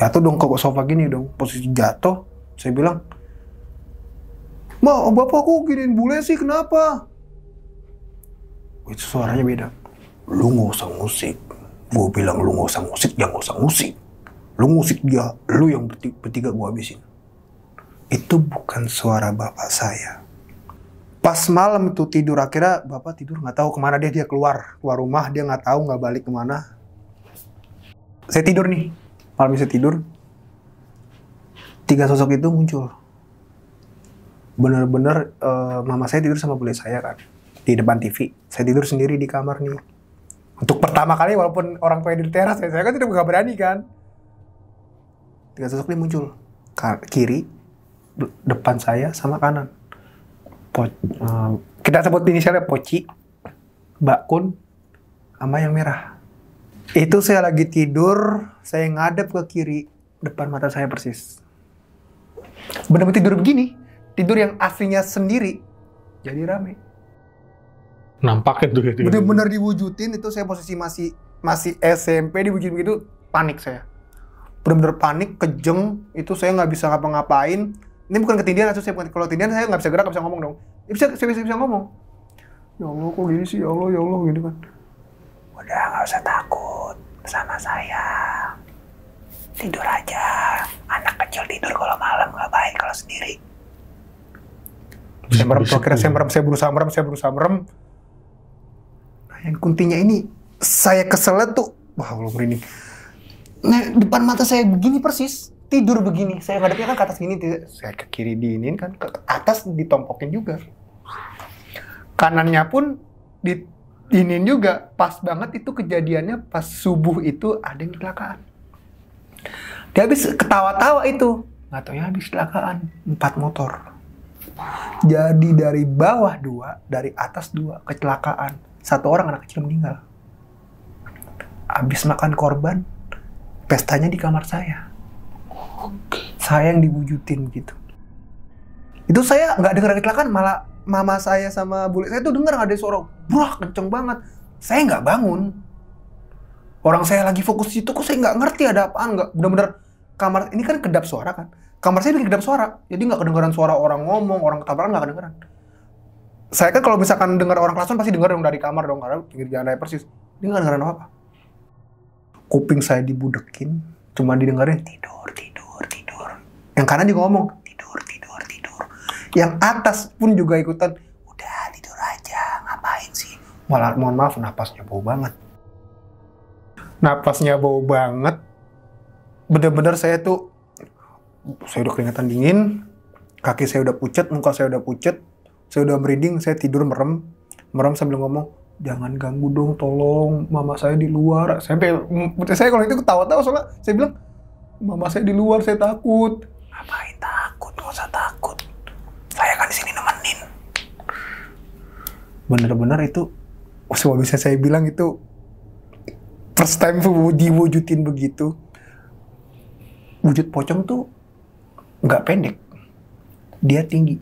jatuh dong ke sofa gini dong posisi jatuh saya bilang Ma, bapakku giniin bule sih, kenapa? Itu suaranya beda lu nggak usah ngusik. Gue bilang lu nggak usah ngusik, ya nggak usah ngusik. Lu musik dia, lu yang bertiga, bertiga gue habisin. Itu bukan suara bapak saya. Pas malam itu tidur, akhirnya bapak tidur nggak tahu kemana dia, dia keluar. Keluar rumah, dia nggak tahu nggak balik kemana. Saya tidur nih, malam saya tidur. Tiga sosok itu muncul. Bener-bener uh, eh, mama saya tidur sama bule saya kan di depan TV. Saya tidur sendiri di kamar nih. Untuk pertama kali walaupun orang tua di teras, saya kan tidak berani kan. Tiga sosok ini muncul. Kiri, depan saya sama kanan. Po, um, kita sebut inisialnya Poci, Mbak Kun, sama yang merah. Itu saya lagi tidur, saya ngadep ke kiri, depan mata saya persis. Benar-benar tidur begini, tidur yang aslinya sendiri, jadi rame Nampaknya itu ya. Bener-bener diwujudin itu saya posisi masih masih SMP diwujudin begitu panik saya. Bener-bener panik, kejeng, itu saya nggak bisa ngapa-ngapain. Ini bukan ketindian maksud saya bukan kalau ketindian saya nggak bisa gerak, nggak bisa ngomong dong. ini bisa, saya bisa, bisa ngomong. Ya Allah, kok gini sih? Ya Allah, ya Allah, gini kan. Udah nggak usah takut sama saya. Tidur aja. Anak kecil tidur kalau malam nggak baik kalau sendiri. Saya merem, saya saya berusaha merem, saya berusaha merem. Saya berusaha merem yang kuntinya ini saya keselat tuh wah Allah ini nah depan mata saya begini persis tidur begini saya ngadepnya kan ke atas gini saya ke kiri diinin kan ke atas ditompokin juga kanannya pun di diinin juga pas banget itu kejadiannya pas subuh itu ada yang kecelakaan dia habis ketawa-tawa itu nggak tahu ya habis kecelakaan empat motor jadi dari bawah dua, dari atas dua kecelakaan satu orang anak kecil meninggal. Habis makan korban, pestanya di kamar saya. Saya yang dibujutin gitu. Itu saya nggak dengar kecelakaan, malah mama saya sama bule saya tuh dengar ada suara brah kenceng banget. Saya nggak bangun. Orang saya lagi fokus di situ, kok saya nggak ngerti ada apaan, nggak bener-bener kamar ini kan kedap suara kan kamar saya bikin kedap suara jadi nggak kedengeran suara orang ngomong orang ketabrakan nggak kedengeran saya kan kalau misalkan dengar orang klakson pasti dengar dong dari kamar dong karena pinggir jalan persis. Dia nggak dengerin apa-apa. Kuping saya dibudekin, cuma didengarin tidur, tidur, tidur. Yang kanan juga ngomong tidur, tidur, tidur. Yang atas pun juga ikutan udah tidur aja, ngapain sih? Malah mohon maaf napasnya bau banget. Napasnya bau banget. Bener-bener saya tuh saya udah keringetan dingin, kaki saya udah pucet, muka saya udah pucet, saya udah merinding, saya tidur merem. Merem sambil ngomong, jangan ganggu dong, tolong mama saya di luar. Sampai saya kalau itu ketawa-tawa soalnya saya bilang, mama saya di luar, saya takut. Ngapain takut? Gak usah takut. Saya kan di sini nemenin. Bener-bener itu, semua bisa saya bilang itu first time diwujudin begitu. Wujud pocong tuh nggak pendek, dia tinggi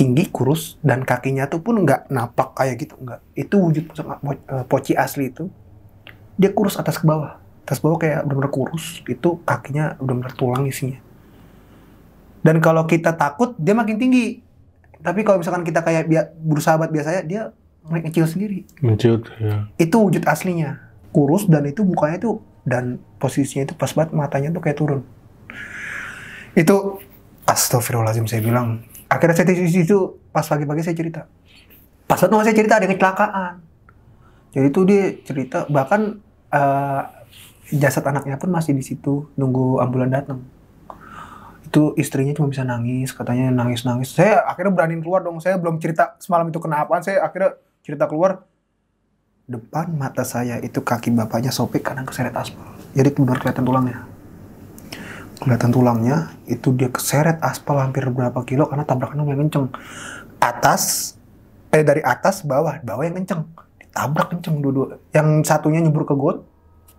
tinggi kurus dan kakinya tuh pun nggak napak kayak gitu nggak itu wujud eh, eh, poci asli itu dia kurus atas ke bawah atas bawah kayak benar-benar kurus itu kakinya benar-benar tulang isinya dan kalau kita takut dia makin tinggi tapi kalau misalkan kita kayak bi- berusaha buat biasanya dia kecil sendiri ngecil ya itu wujud aslinya kurus dan itu mukanya tuh dan posisinya itu pas banget matanya tuh kayak turun itu Astagfirullahaladzim saya bilang akhirnya saya di situ pas pagi-pagi saya cerita pas waktu saya cerita ada kecelakaan jadi itu dia cerita bahkan uh, jasad anaknya pun masih di situ nunggu ambulan datang itu istrinya cuma bisa nangis katanya nangis nangis saya akhirnya berani keluar dong saya belum cerita semalam itu kenapa saya akhirnya cerita keluar depan mata saya itu kaki bapaknya sobek karena keseret aspal jadi benar kelihatan tulangnya kelihatan tulangnya itu dia keseret aspal hampir berapa kilo karena tabrakannya yang kenceng atas eh dari atas bawah bawah yang kenceng ditabrak kenceng dua-dua yang satunya nyebur ke got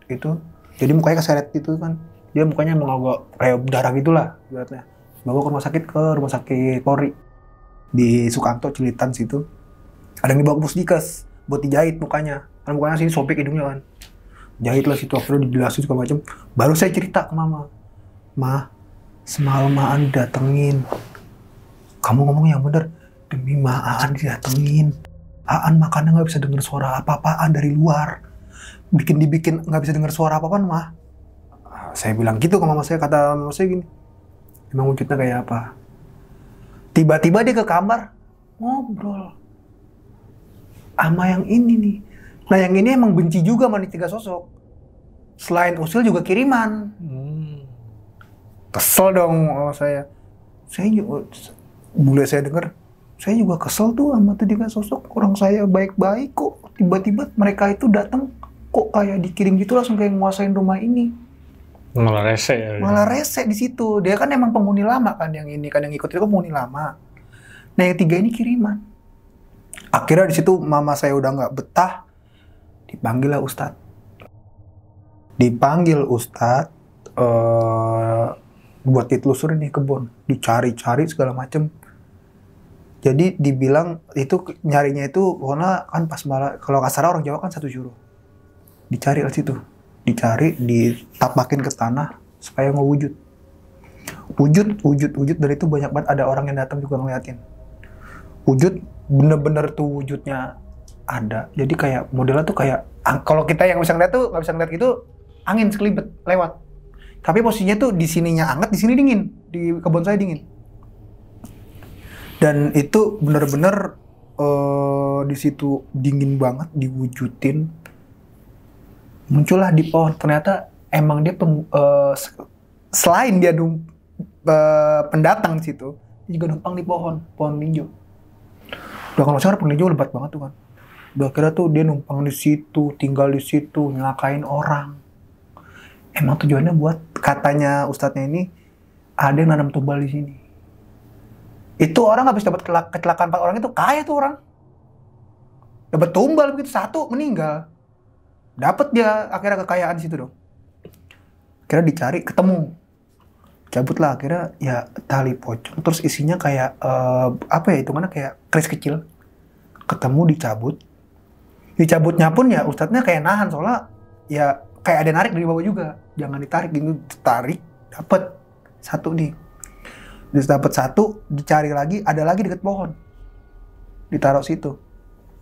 itu jadi mukanya keseret gitu kan dia mukanya mengagak kayak darah gitulah ibaratnya bawa ke rumah sakit ke rumah sakit Polri di Sukanto Cilitan situ ada yang dibawa ke pusdikes buat dijahit mukanya karena mukanya sini sobek hidungnya kan jahit lah situ akhirnya dijelasin segala macam baru saya cerita ke mama Ma, maan datengin. Kamu ngomong yang bener. Demi Ma, Aan didatengin. Aan makannya nggak bisa dengar suara apa-apaan dari luar. Bikin dibikin nggak bisa dengar suara apa-apaan, Ma. Saya bilang gitu ke mama saya, kata mama saya gini. Emang wujudnya kayak apa? Tiba-tiba dia ke kamar, ngobrol. ama yang ini nih. Nah yang ini emang benci juga sama tiga sosok. Selain usil juga kiriman. Hmm kesel dong sama saya saya juga oh, bule saya dengar saya juga kesel tuh sama tadi kan sosok orang saya baik-baik kok tiba-tiba mereka itu datang kok kayak dikirim gitu langsung kayak nguasain rumah ini malah rese ya malah rese di situ dia kan emang penghuni lama kan yang ini kan yang ikut itu penghuni lama nah yang tiga ini kiriman akhirnya di situ mama saya udah nggak betah dipanggil lah ustad dipanggil Ustadz, uh, buat ditelusuri nih kebun, dicari-cari segala macem. Jadi dibilang itu nyarinya itu karena kan pas malah kalau nggak salah orang Jawa kan satu juru. Dicari lah situ, dicari, ditapakin ke tanah supaya ngewujud. Wujud, wujud, wujud dari itu banyak banget ada orang yang datang juga ngeliatin. Wujud bener-bener tuh wujudnya ada. Jadi kayak modelnya tuh kayak kalau kita yang bisa ngeliat tuh nggak bisa ngeliat gitu angin sekelibet lewat tapi posisinya tuh di sininya anget, di sini dingin. Di kebun saya dingin. Dan itu bener-bener uh, eh, di situ dingin banget diwujudin. Muncullah di pohon. Ternyata emang dia peng, uh, selain dia dum, uh, eh, pendatang di situ, dia juga numpang di pohon, pohon linjo. Udah kalau sekarang pohon linjo lebat banget tuh kan. Udah kira tuh dia numpang di situ, tinggal di situ, nyelakain orang emang tujuannya buat katanya ustadznya ini ada yang nanam tumbal di sini. Itu orang habis dapat kecelakaan empat orang itu kaya tuh orang. Dapat tumbal begitu satu meninggal. Dapat dia akhirnya kekayaan di situ dong. Kira dicari ketemu. Cabutlah akhirnya ya tali pocong terus isinya kayak uh, apa ya itu mana kayak keris kecil. Ketemu dicabut. Dicabutnya pun ya ustadznya kayak nahan soalnya ya kayak ada narik dari bawah juga jangan ditarik gitu tarik dapat satu nih terus dapat satu dicari lagi ada lagi deket pohon ditaruh situ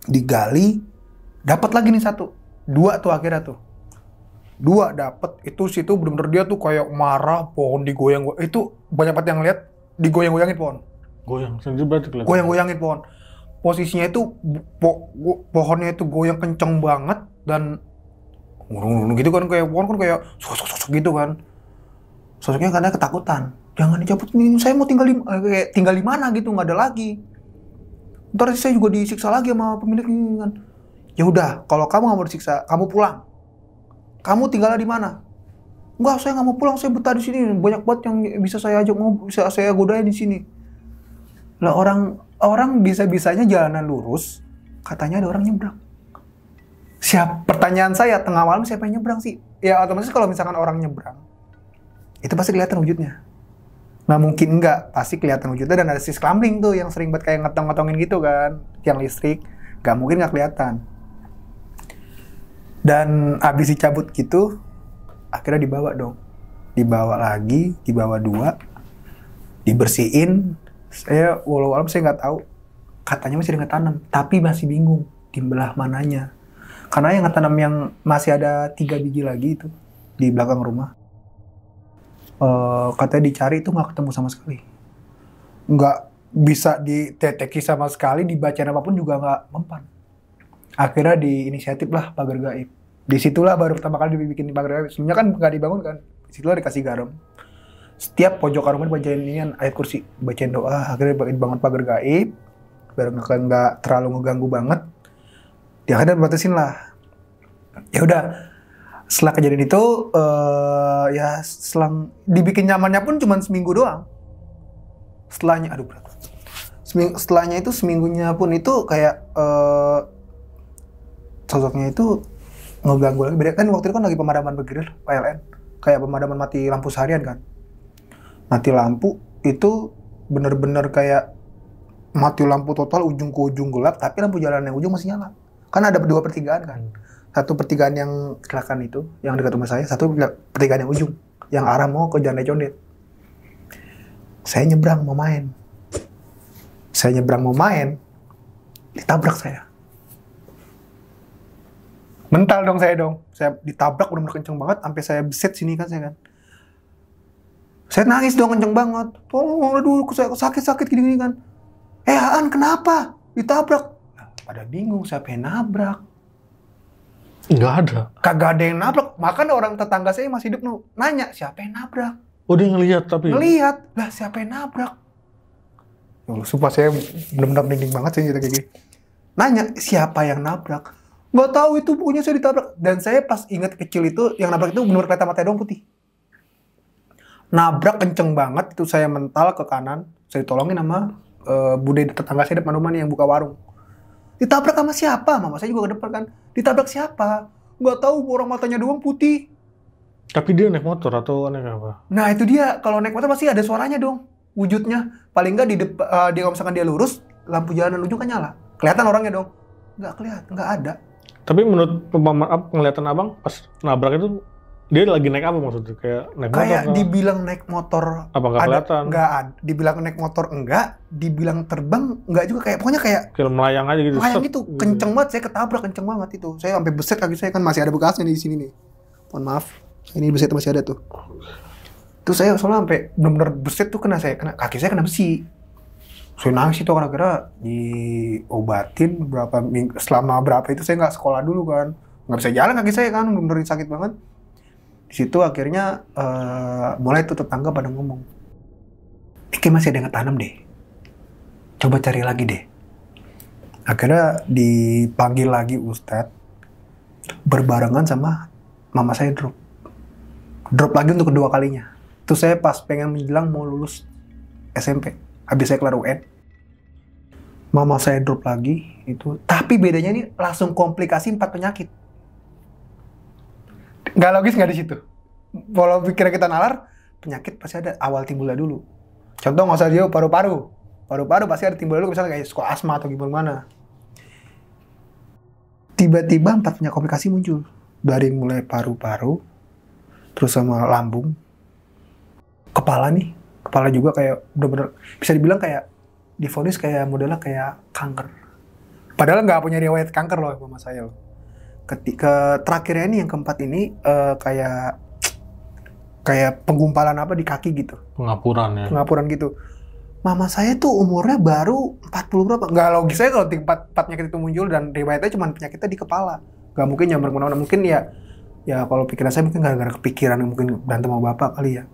digali dapat lagi nih satu dua tuh akhirnya tuh dua dapat itu situ bener-bener dia tuh kayak marah pohon digoyang itu banyak banget yang lihat digoyang-goyangin pohon goyang berarti goyang-goyangin pohon posisinya itu po pohonnya itu goyang kenceng banget dan ngurung-ngurung gitu kan kayak pohon kan kayak sosok-sosok gitu kan sosoknya karena ketakutan jangan dicabut ini saya mau tinggal di eh, kayak tinggal di mana gitu nggak ada lagi ntar saya juga disiksa lagi sama pemilik ini kan ya udah kalau kamu nggak mau disiksa kamu pulang kamu tinggal di mana Enggak, saya nggak mau pulang, saya betah di sini. Banyak banget yang bisa saya ajak mau bisa saya godain di sini. Lah orang orang bisa-bisanya jalanan lurus, katanya ada orang nyebrang siap pertanyaan saya tengah malam siapa yang nyebrang sih? Ya otomatis kalau misalkan orang nyebrang itu pasti kelihatan wujudnya. Nah mungkin enggak, pasti kelihatan wujudnya dan ada sis klambling tuh yang sering buat kayak ngetong-ngetongin gitu kan, yang listrik, nggak mungkin nggak kelihatan. Dan habis dicabut gitu, akhirnya dibawa dong, dibawa lagi, dibawa dua, dibersihin. Saya walau alam saya nggak tahu, katanya masih dengan tanam, tapi masih bingung di belah mananya. Karena yang tanam yang masih ada tiga biji lagi itu di belakang rumah. Uh, katanya dicari itu nggak ketemu sama sekali. Nggak bisa diteteki sama sekali, dibaca apapun juga nggak mempan. Akhirnya di inisiatif lah pagar gaib. Disitulah baru pertama kali dibikin pagar gaib. Sebelumnya kan nggak dibangun kan. Disitulah dikasih garam. Setiap pojok rumah dibacain ini ayat kan, kursi, bacain doa, akhirnya dibangun pagar gaib. Biar nggak terlalu ngeganggu banget ya udah batasin lah ya udah setelah kejadian itu uh, ya selang dibikin nyamannya pun cuma seminggu doang setelahnya aduh berat Seming, setelahnya itu seminggunya pun itu kayak uh, sosoknya itu ngeganggu lagi beda kan waktu itu kan lagi pemadaman bergerak PLN kayak pemadaman mati lampu seharian kan mati lampu itu bener-bener kayak mati lampu total ujung ke ujung gelap tapi lampu jalan yang ujung masih nyala Kan ada dua pertigaan kan. Hmm. Satu pertigaan yang kecelakaan itu, yang dekat rumah saya. Satu pertigaan yang ujung, yang arah mau ke Jalan Condet. Saya nyebrang mau main. Saya nyebrang mau main, ditabrak saya. Mental dong saya dong. Saya ditabrak udah benar kenceng banget sampai saya beset sini kan saya kan. Saya nangis dong kenceng banget. Tolong, dulu saya sakit-sakit gini-gini kan. Eh, Aan, kenapa? Ditabrak pada bingung siapa yang nabrak. Nggak ada. Kagak ada yang nabrak. Makanya orang tetangga saya masih hidup nanya siapa yang nabrak. Oh dia ngelihat tapi. Ngelihat lah siapa yang nabrak. Ya Lalu sumpah saya benar-benar dinding banget sih kayak gini. Nanya siapa yang nabrak. Gak tahu itu punya saya ditabrak. Dan saya pas ingat kecil itu yang nabrak itu benar kelihatan mata dong putih. Nabrak kenceng banget itu saya mental ke kanan. Saya tolongin sama uh, bude tetangga saya depan rumah nih yang buka warung Ditabrak sama siapa? Mama saya juga ke depan kan. Ditabrak siapa? Nggak tahu orang matanya doang putih. Tapi dia naik motor atau naik apa? Nah itu dia. Kalau naik motor pasti ada suaranya dong. Wujudnya. Paling nggak di depan, uh, eh, dia kalau misalkan dia lurus, lampu jalanan ujung kan nyala. Kelihatan orangnya dong. Nggak kelihatan, nggak ada. Tapi menurut pemaaf penglihatan abang pas nabrak itu dia lagi naik apa maksudnya? Kayak naik motor? Kayak dibilang naik motor. Apa nggak kelihatan? Nggak ada. Dibilang naik motor enggak, dibilang terbang enggak juga. Kayak pokoknya kayak kayak melayang aja gitu. Melayang itu kenceng banget. Saya ketabrak kenceng banget itu. Saya sampai beset kaki saya kan masih ada bekasnya di sini nih. Mohon maaf, ini beset masih ada tuh. Terus saya soalnya sampai benar-benar beset tuh kena saya, kena kaki saya kena besi saya nangis itu kira-kira diobatin berapa minggu selama berapa itu saya nggak sekolah dulu kan nggak bisa jalan kaki saya kan benar-benar sakit banget di situ akhirnya uh, mulai tuh tetangga pada ngomong ini eh, masih ada yang tanam deh coba cari lagi deh akhirnya dipanggil lagi Ustadz berbarengan sama mama saya drop drop lagi untuk kedua kalinya itu saya pas pengen menjelang mau lulus SMP habis saya kelar UN mama saya drop lagi itu tapi bedanya ini langsung komplikasi empat penyakit nggak logis nggak di situ kalau pikirnya kita nalar penyakit pasti ada awal timbulnya dulu contoh nggak usah dia paru-paru paru-paru pasti ada timbul dulu misalnya kayak sekolah asma atau gimana tiba-tiba empat punya komplikasi muncul dari mulai paru-paru terus sama lambung kepala nih kepala juga kayak bener-bener bisa dibilang kayak difonis kayak modelnya kayak kanker padahal nggak punya riwayat kanker loh mama saya loh ketika terakhirnya ini yang keempat ini uh, kayak kayak penggumpalan apa di kaki gitu. Pengapuran ya. Pengapuran gitu. Mama saya tuh umurnya baru 40 berapa. Gak logis saya kalau empat empat penyakit itu muncul dan riwayatnya cuma penyakitnya di kepala. Gak mungkin nyamber kemana Mungkin ya ya kalau pikiran saya mungkin gara-gara kepikiran mungkin berantem sama bapak kali ya.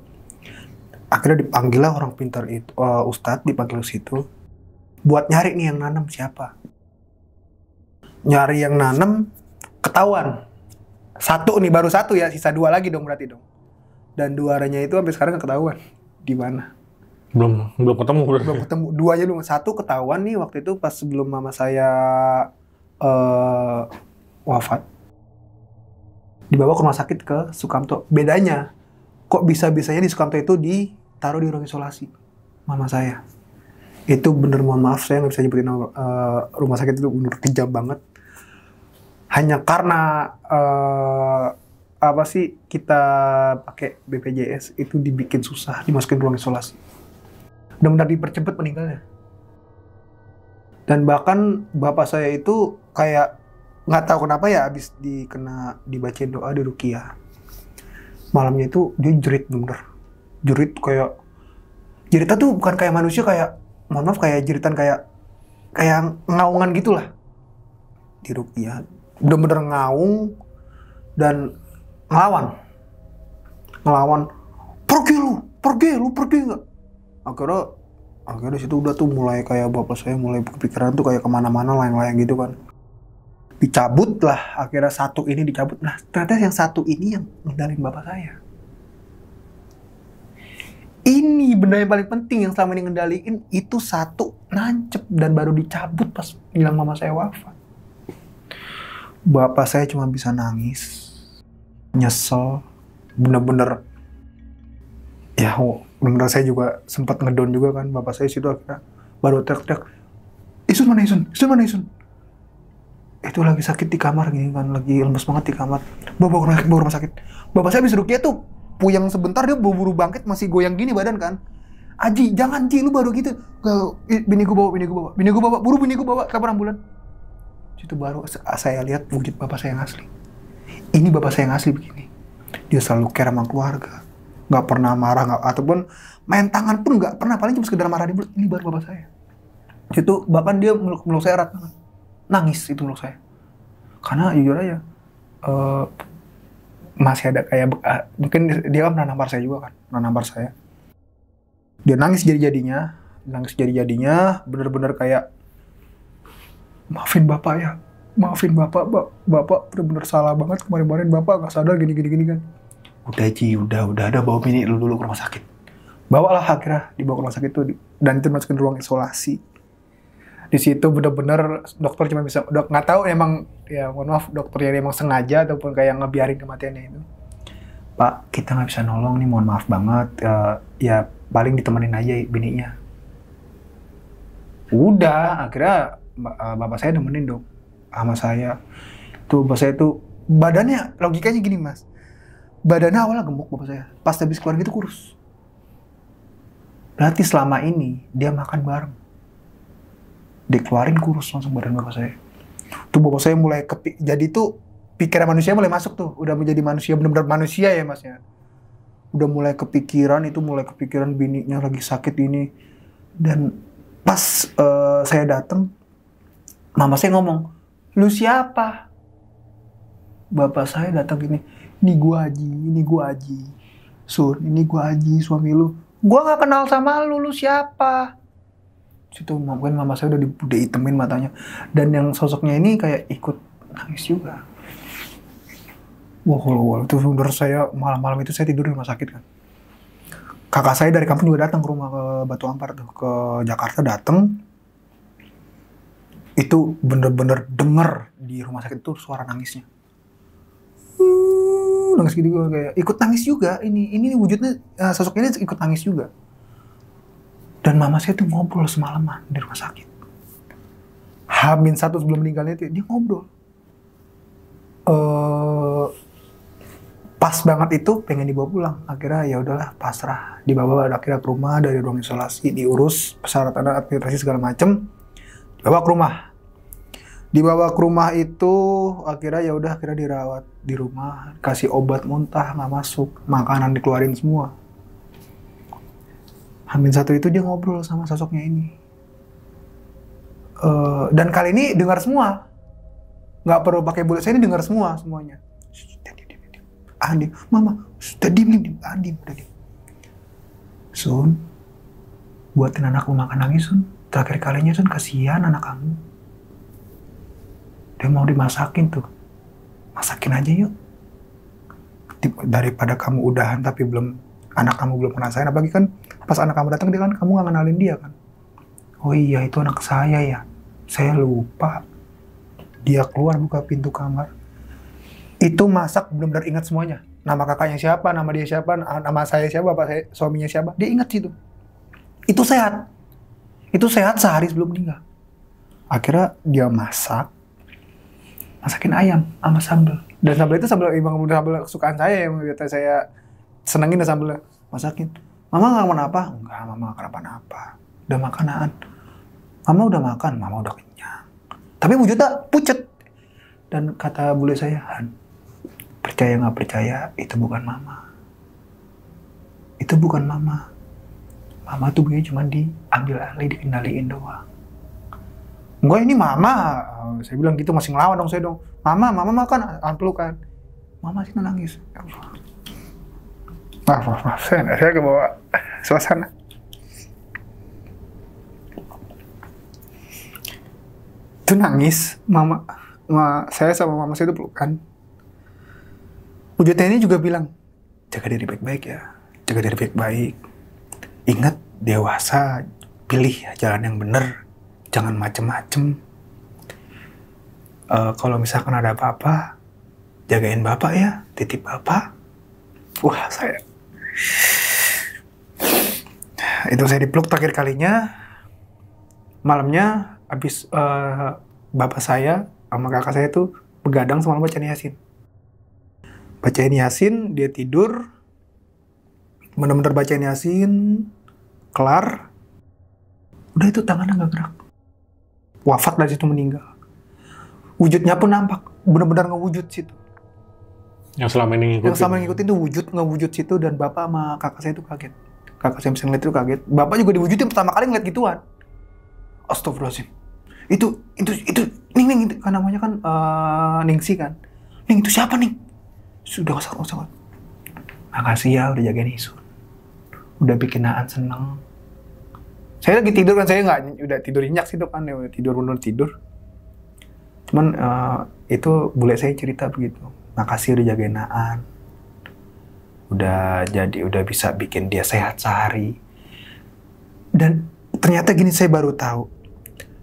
Akhirnya dipanggil lah orang pintar itu, uh, Ustadz dipanggil situ. Buat nyari nih yang nanam siapa. Nyari yang nanam, ketahuan. Satu nih baru satu ya, sisa dua lagi dong berarti dong. Dan duaranya itu sampai sekarang gak ketahuan di mana. Belum belum ketemu berarti. Belum ketemu. Dua aja dong. Satu ketahuan nih waktu itu pas sebelum mama saya uh, wafat. Dibawa ke rumah sakit ke Sukamto. Bedanya kok bisa-bisanya di Sukamto itu ditaruh di ruang isolasi mama saya itu bener mohon maaf saya nggak bisa nyebutin uh, rumah sakit itu bener kejam banget hanya karena uh, apa sih kita pakai BPJS itu dibikin susah dimasukin ruang isolasi. dan benar dipercepat meninggalnya. Dan bahkan bapak saya itu kayak nggak tahu kenapa ya abis dikena dibaca doa di Rukia malamnya itu dia jerit bener jerit kayak jeritan tuh bukan kayak manusia kayak mohon maaf kayak jeritan kayak kayak ngaungan gitulah di Rukia bener-bener ngaung dan ngelawan ngelawan pergi lu pergi lu pergi nggak akhirnya akhirnya situ udah tuh mulai kayak bapak saya mulai kepikiran tuh kayak kemana-mana layang-layang gitu kan dicabut lah akhirnya satu ini dicabut nah ternyata yang satu ini yang ngendalin bapak saya ini benda yang paling penting yang selama ini ngendaliin itu satu nancep dan baru dicabut pas bilang mama saya wafat bapak saya cuma bisa nangis, nyesel, bener-bener ya bener-bener saya juga sempat ngedon juga kan bapak saya situ akhirnya baru teriak-teriak Isun eh, mana Isun? Eh, Isun mana Isun? Eh, Itu lagi sakit di kamar gini gitu kan, lagi lemes banget di kamar. Bawa ke rumah sakit, bawa rumah sakit. Bapak saya habis rukia ya, tuh puyang sebentar dia buru-buru bangkit masih goyang gini badan kan. Aji, jangan Ji, lu baru gitu. Bini gue bawa, bini gue bawa, bini gue bawa, buru bini gue bawa, telepon ambulan itu baru saya lihat wujud bapak saya yang asli. Ini bapak saya yang asli begini. Dia selalu care sama keluarga. Gak pernah marah, gak, ataupun main tangan pun gak pernah. Paling cuma sekedar marah di mulut. Ini baru bapak saya. Itu bahkan dia meluk, meluk saya erat banget. Nangis itu meluk saya. Karena jujur aja, uh, masih ada kayak, uh, mungkin dia kan pernah nampar saya juga kan. Pernah nampar saya. Dia nangis jadi-jadinya. Nangis jadi-jadinya, bener-bener kayak maafin bapak ya maafin bapak ba bapak benar-benar salah banget kemarin-kemarin bapak nggak sadar gini-gini gini kan udah Ji udah udah ada bawa bini lu dulu ke rumah sakit bawalah akhirnya dibawa ke rumah sakit itu dan itu masukin ruang isolasi di situ benar-benar dokter cuma bisa dok nggak tahu emang ya mohon maaf dokternya emang sengaja ataupun kayak ngebiarin kematiannya itu pak kita nggak bisa nolong nih mohon maaf banget uh, ya paling ditemenin aja bininya udah akhirnya Eh, bapak saya nemenin dok sama saya tuh bapak saya tuh badannya logikanya gini mas badannya awalnya gemuk bapak saya pas habis keluar gitu kurus berarti selama ini dia makan bareng dikeluarin kurus langsung badan bapak saya tuh bapak saya mulai kepi jadi tuh pikiran manusia mulai masuk tuh udah menjadi manusia benar-benar manusia ya mas ya udah mulai kepikiran itu mulai kepikiran bininya lagi sakit ini dan pas uh, saya datang mama saya ngomong, lu siapa? Bapak saya datang gini, ini gua Haji, ini gua Haji. Sur, ini gua Haji, suami lu. Gua gak kenal sama lu, lu siapa? Situ mungkin mama saya udah di, udah itemin matanya. Dan yang sosoknya ini kayak ikut nangis juga. Wah, wow, wow, itu sumber saya malam-malam itu saya tidur di rumah sakit kan. Kakak saya dari kampung juga datang ke rumah ke Batu Ampar tuh ke Jakarta datang itu bener-bener denger di rumah sakit itu suara nangisnya uh, nangis gitu kayak ikut nangis juga ini ini wujudnya uh, sosok ini ikut nangis juga dan mama saya tuh ngobrol semalaman di rumah sakit Hamin satu sebelum meninggalnya itu dia ngobrol uh, pas banget itu pengen dibawa pulang akhirnya ya udahlah pasrah dibawa akhirnya ke rumah dari ruang isolasi diurus persyaratan administrasi segala macem bawa ke rumah dibawa ke rumah itu akhirnya ya udah akhirnya dirawat di rumah kasih obat muntah nggak masuk makanan dikeluarin semua Hamil satu itu dia ngobrol sama sosoknya ini e, dan kali ini dengar semua nggak perlu pakai bulu saya ini dengar semua semuanya Andi, ah, mama, sudah diem, diem, Andi, udah diem. Sun, buatin anakku makan nangis, Sun. Terakhir kalinya, Sun, kasihan anak kamu dia mau dimasakin tuh masakin aja yuk daripada kamu udahan tapi belum anak kamu belum pernah sayang apalagi kan pas anak kamu datang dia kan kamu nggak kenalin dia kan oh iya itu anak saya ya saya lupa dia keluar buka pintu kamar itu masak belum benar ingat semuanya nama kakaknya siapa nama dia siapa nama saya siapa bapak saya suaminya siapa dia ingat situ itu sehat itu sehat sehari sebelum meninggal akhirnya dia masak masakin ayam sama sambel Dan sambel itu sambel ibang udah sambel kesukaan saya yang biasa saya senengin dan sambel masakin. Mama nggak kenapa? Enggak, mama kenapa-napa. Udah makanan. Mama udah makan, mama udah kenyang. Tapi wujudnya pucet. Dan kata bule saya, Han, percaya nggak percaya, itu bukan mama. Itu bukan mama. Mama tuh gue cuma diambil alih, dikendaliin doang enggak ini mama saya bilang gitu masih ngelawan dong saya dong mama mama makan kan, mama sih nangis maaf maaf, maaf. saya saya bawah, suasana itu nangis mama ma, saya sama mama saya itu pelukan wujudnya ini juga bilang jaga diri baik-baik ya jaga diri baik-baik ingat dewasa pilih jalan yang benar jangan macem-macem uh, kalau misalkan ada apa-apa jagain bapak ya titip bapak wah saya itu saya dipeluk terakhir kalinya malamnya habis uh, bapak saya sama kakak saya itu begadang semalam baca yasin baca yasin dia tidur bener-bener baca yasin kelar udah itu tangannya nggak gerak wafat dari situ meninggal wujudnya pun nampak benar-benar ngewujud situ yang selama ini ngikutin yang selama ini ngikutin itu wujud ngewujud situ dan bapak sama kakak saya itu kaget kakak saya bisa ngeliat itu kaget bapak juga diwujudin pertama kali ngeliat gituan astagfirullahaladzim itu itu itu ning ning kan namanya kan uh, ningsi kan ning itu siapa ning sudah usah usah makasih ya udah jagain isu udah bikin Naan seneng saya lagi tidur kan saya nggak udah tidur nyenyak sih tuh kan ya, tidur mundur tidur cuman uh, itu bule saya cerita begitu makasih udah jagain Naan udah jadi udah bisa bikin dia sehat sehari dan ternyata gini saya baru tahu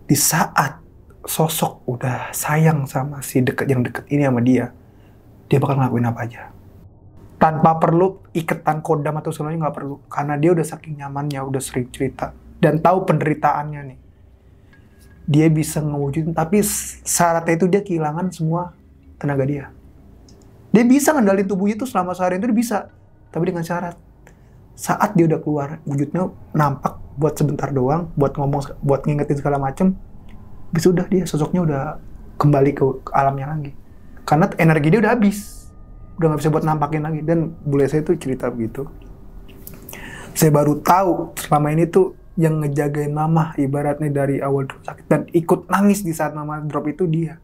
di saat sosok udah sayang sama si deket yang deket ini sama dia dia bakal ngelakuin apa aja tanpa perlu iketan kodam atau semuanya nggak perlu karena dia udah saking nyamannya udah sering cerita dan tahu penderitaannya nih. Dia bisa ngewujudin, tapi syaratnya itu dia kehilangan semua tenaga dia. Dia bisa ngendalin tubuhnya itu selama seharian itu dia bisa, tapi dengan syarat. Saat dia udah keluar, wujudnya nampak buat sebentar doang, buat ngomong, buat ngingetin segala macem, bisa udah dia sosoknya udah kembali ke alamnya lagi. Karena energi dia udah habis, udah nggak bisa buat nampakin lagi. Dan bule saya itu cerita begitu. Saya baru tahu selama ini tuh yang ngejagain mama ibaratnya dari awal drop sakit dan ikut nangis di saat mama drop itu dia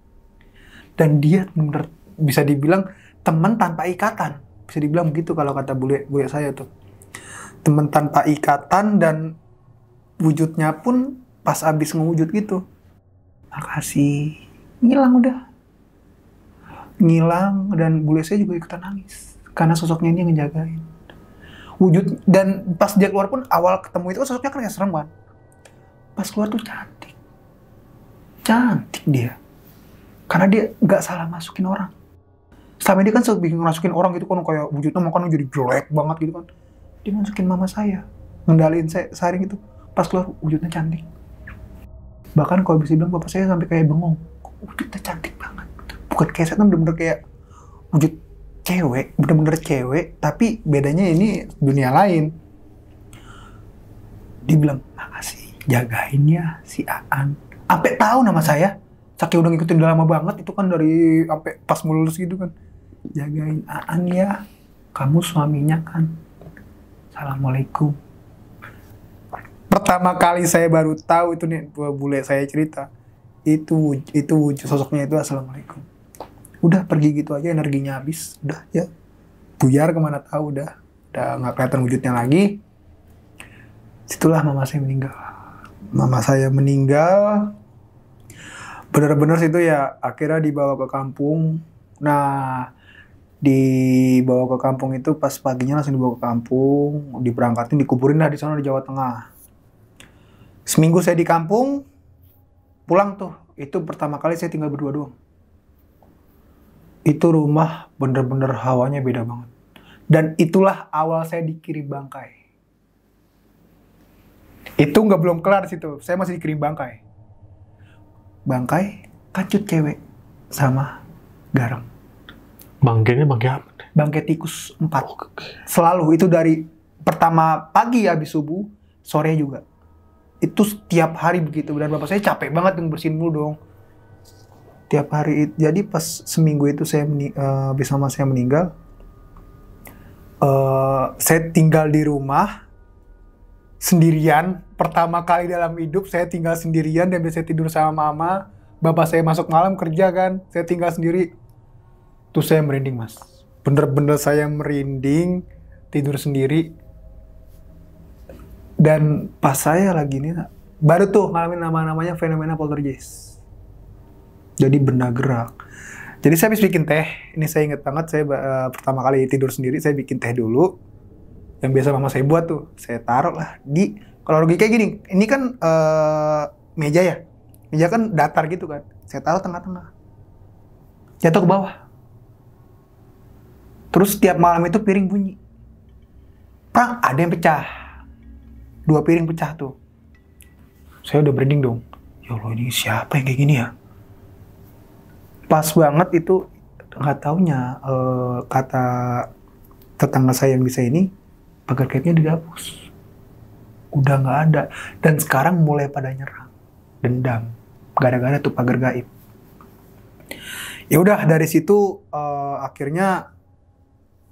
dan dia bener, bisa dibilang teman tanpa ikatan bisa dibilang begitu kalau kata bule bule saya tuh teman tanpa ikatan dan wujudnya pun pas abis ngewujud gitu makasih ngilang udah ngilang dan bule saya juga ikutan nangis karena sosoknya ini yang ngejagain wujud dan pas dia keluar pun awal ketemu itu sosoknya kan kayak serem banget. pas keluar tuh cantik cantik dia karena dia nggak salah masukin orang selama dia kan selalu bikin masukin orang gitu kan kayak wujudnya makan jadi jelek banget gitu kan dia masukin mama saya ngendaliin saya saring gitu pas keluar wujudnya cantik bahkan kalau bisa bilang bapak saya sampai kayak bengong wujudnya cantik banget bukan kayak setan bener-bener kayak wujud cewek, bener-bener cewek, tapi bedanya ini dunia lain. Dibilang, makasih ah, jagain ya si Aan. Sampai tahu nama saya. Saking udah ngikutin udah lama banget itu kan dari sampai pas mulus gitu kan. Jagain Aan ya. Kamu suaminya kan. Assalamualaikum. Pertama kali saya baru tahu itu nih bule saya cerita. Itu itu sosoknya itu assalamualaikum udah pergi gitu aja energinya habis udah ya buyar kemana tahu udah udah nggak kelihatan wujudnya lagi situlah mama saya meninggal mama saya meninggal benar-benar situ ya akhirnya dibawa ke kampung nah dibawa ke kampung itu pas paginya langsung dibawa ke kampung diberangkatin dikuburin lah di sana di Jawa Tengah seminggu saya di kampung pulang tuh itu pertama kali saya tinggal berdua doang itu rumah bener-bener hawanya beda banget. Dan itulah awal saya dikirim bangkai. Itu nggak belum kelar situ, saya masih dikirim bangkai. Bangkai, kacut cewek, sama garam. Bangkainya bangkai apa? Bangkai tikus empat Oh, Selalu, itu dari pertama pagi habis subuh, sore juga. Itu setiap hari begitu. Dan bapak saya capek banget yang bersihin mulu dong tiap hari jadi pas seminggu itu saya uh, eh, bersama saya meninggal uh, saya tinggal di rumah sendirian pertama kali dalam hidup saya tinggal sendirian dan biasanya tidur sama mama bapak saya masuk malam kerja kan saya tinggal sendiri tuh saya merinding mas bener-bener saya merinding tidur sendiri dan pas saya lagi ini baru tuh ngalamin nama-namanya fenomena poltergeist jadi benda gerak. Jadi saya habis bikin teh. Ini saya inget banget saya uh, pertama kali tidur sendiri saya bikin teh dulu. Yang biasa mama saya buat tuh, saya taruh lah di kalau rugi kayak gini, ini kan uh, meja ya. Meja kan datar gitu kan. Saya taruh tengah-tengah. Jatuh ke bawah. Terus setiap malam itu piring bunyi. Prang ada yang pecah. Dua piring pecah tuh. Saya udah branding dong. Ya Allah ini siapa yang kayak gini ya? pas banget itu nggak taunya uh, kata tetangga saya yang bisa ini pagar kaitnya dihapus udah nggak ada dan sekarang mulai pada nyerang dendam gara-gara tuh pagar gaib ya udah dari situ uh, akhirnya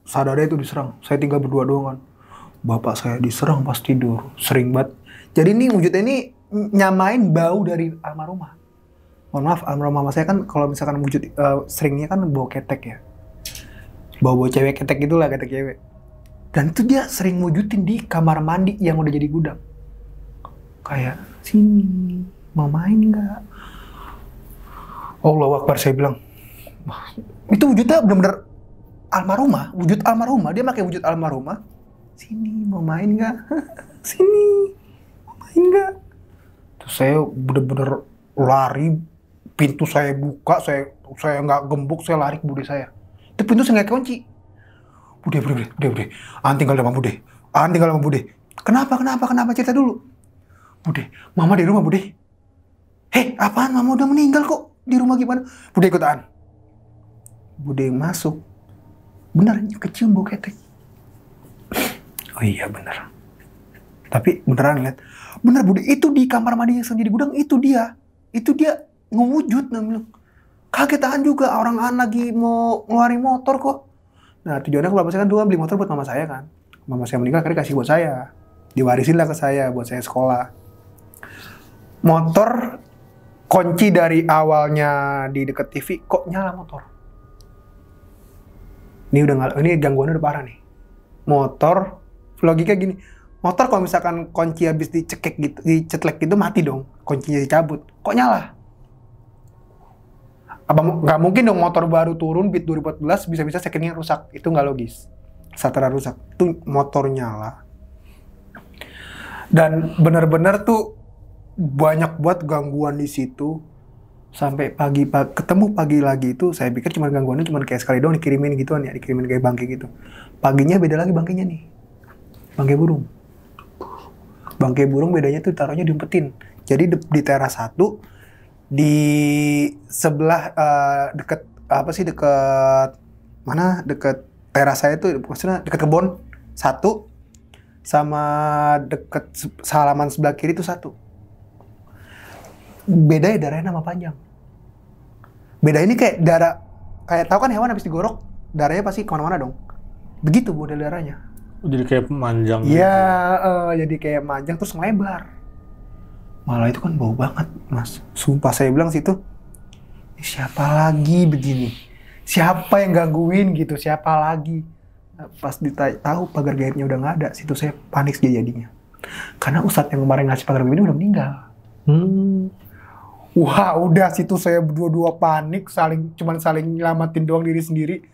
saudara itu diserang saya tinggal berdua doang kan bapak saya diserang pas tidur sering banget jadi ini wujudnya ini nyamain bau dari almarhumah mohon maaf amro mama saya kan kalau misalkan wujud uh, seringnya kan bawa ketek ya bawa bawa cewek ketek gitulah ketek cewek dan itu dia sering wujudin di kamar mandi yang udah jadi gudang kayak sini mau main nggak Allah Akbar saya bilang itu wujudnya bener-bener almarhumah wujud almarhumah dia pakai wujud almarhumah sini mau main nggak sini mau main nggak terus saya bener-bener lari pintu saya buka, saya saya nggak gembok, saya lari ke bude saya. Itu pintu saya nggak kunci. Bude, bude, bude, bude, bude. An tinggal sama bude. anting tinggal sama bude. Kenapa, kenapa, kenapa? Cerita dulu. Bude, mama di rumah bude. Hei, apaan? Mama udah meninggal kok. Di rumah gimana? Bude ikut An. Bude masuk. Benar, kecium bau ketek. Oh iya, benar. Tapi beneran lihat. Bener Bude, itu di kamar yang sendiri gudang, itu dia. Itu dia ngewujud nah bilang kaget tahan juga orang anak lagi mau ngeluarin motor kok nah tujuannya kalau saya kan dua beli motor buat mama saya kan mama saya meninggal akhirnya kasih buat saya diwarisin lah ke saya buat saya sekolah motor kunci dari awalnya di deket TV kok nyala motor ini udah ngal ini gangguannya udah parah nih motor logika gini motor kalau misalkan kunci habis dicekek gitu dicetlek gitu mati dong kuncinya dicabut kok nyala apa nggak mungkin dong motor baru turun bit 2014 bisa-bisa sekiranya rusak itu nggak logis satra rusak itu motor nyala dan bener-bener tuh banyak buat gangguan di situ sampai pagi, pagi ketemu pagi lagi itu saya pikir cuma gangguannya cuma kayak sekali doang dikirimin gituan ya dikirimin kayak bangke gitu paginya beda lagi bangkainya nih bangke burung bangke burung bedanya tuh taruhnya diumpetin jadi di, di teras satu di sebelah uh, deket apa sih deket mana deket teras saya itu maksudnya deket kebun satu sama deket salaman sebelah kiri itu satu beda ya darahnya nama panjang beda ini kayak darah kayak tahu kan hewan habis digorok darahnya pasti kemana-mana dong begitu model darahnya jadi kayak panjang iya, gitu ya gitu. uh, jadi kayak panjang terus melebar malah itu kan bau banget mas sumpah saya bilang situ siapa lagi begini siapa yang gangguin gitu siapa lagi pas tahu pagar gaibnya udah nggak ada situ saya panik sih jadinya karena ustadz yang kemarin ngasih pagar gaib ini udah meninggal hmm. wah udah situ saya berdua-dua panik saling cuman saling nyelamatin doang diri sendiri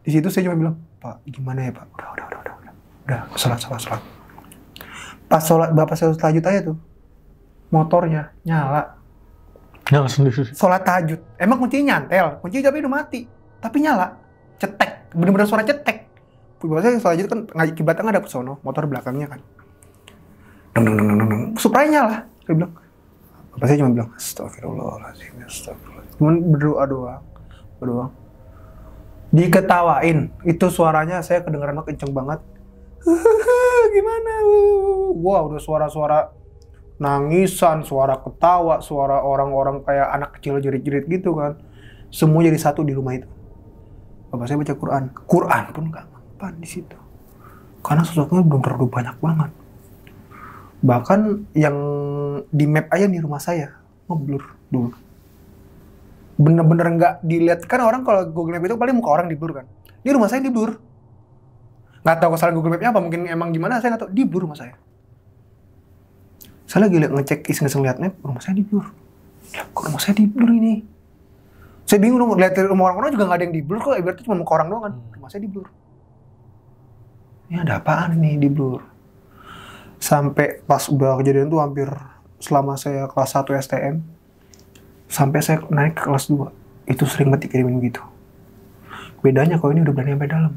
di situ saya cuma bilang pak gimana ya pak udah udah udah udah udah, udah sholat sholat sholat pas sholat bapak saya lanjut aja tuh motornya nyala. Nyala sendiri. Sholat tahajud. Emang kuncinya nyantel, kunci tapi udah mati, tapi nyala. Cetek, bener-bener suara cetek. Biasanya sholat tahajud kan akibatnya kan nggak ada sono, motor belakangnya kan. Deng deng deng deng deng, supranya nyala. Dia bilang, apa saya cuma bilang Astagfirullahaladzim, Astagfirullahaladzim. Cuman berdoa doang, berdoa. Diketawain, itu suaranya saya kedengeran kenceng banget. Gimana? wow, udah suara-suara nangisan, suara ketawa, suara orang-orang kayak anak kecil jerit-jerit gitu kan. Semua jadi satu di rumah itu. Bapak saya baca Quran. Quran pun gak mempan di situ. Karena sosoknya belum terlalu banyak banget. Bahkan yang di map aja di rumah saya, ngeblur dulu. Bener-bener nggak dilihat. Kan orang kalau Google Map itu paling muka orang di blur kan. Di rumah saya di blur. Nggak tahu kesalahan Google Mapnya apa, mungkin emang gimana, saya nggak tahu. Di blur rumah saya saya lagi ngecek iseng-iseng lihat net rumah saya di kok rumah saya di ini saya bingung dong lihat rumah orang-orang juga nggak ada yang di blur kok ibaratnya cuma muka orang doang kan hmm. rumah saya di ini ada apaan nih di sampai pas udah kejadian tuh hampir selama saya kelas 1 STM sampai saya naik ke kelas 2 itu sering banget dikirimin gitu bedanya kalau ini udah berani sampai dalam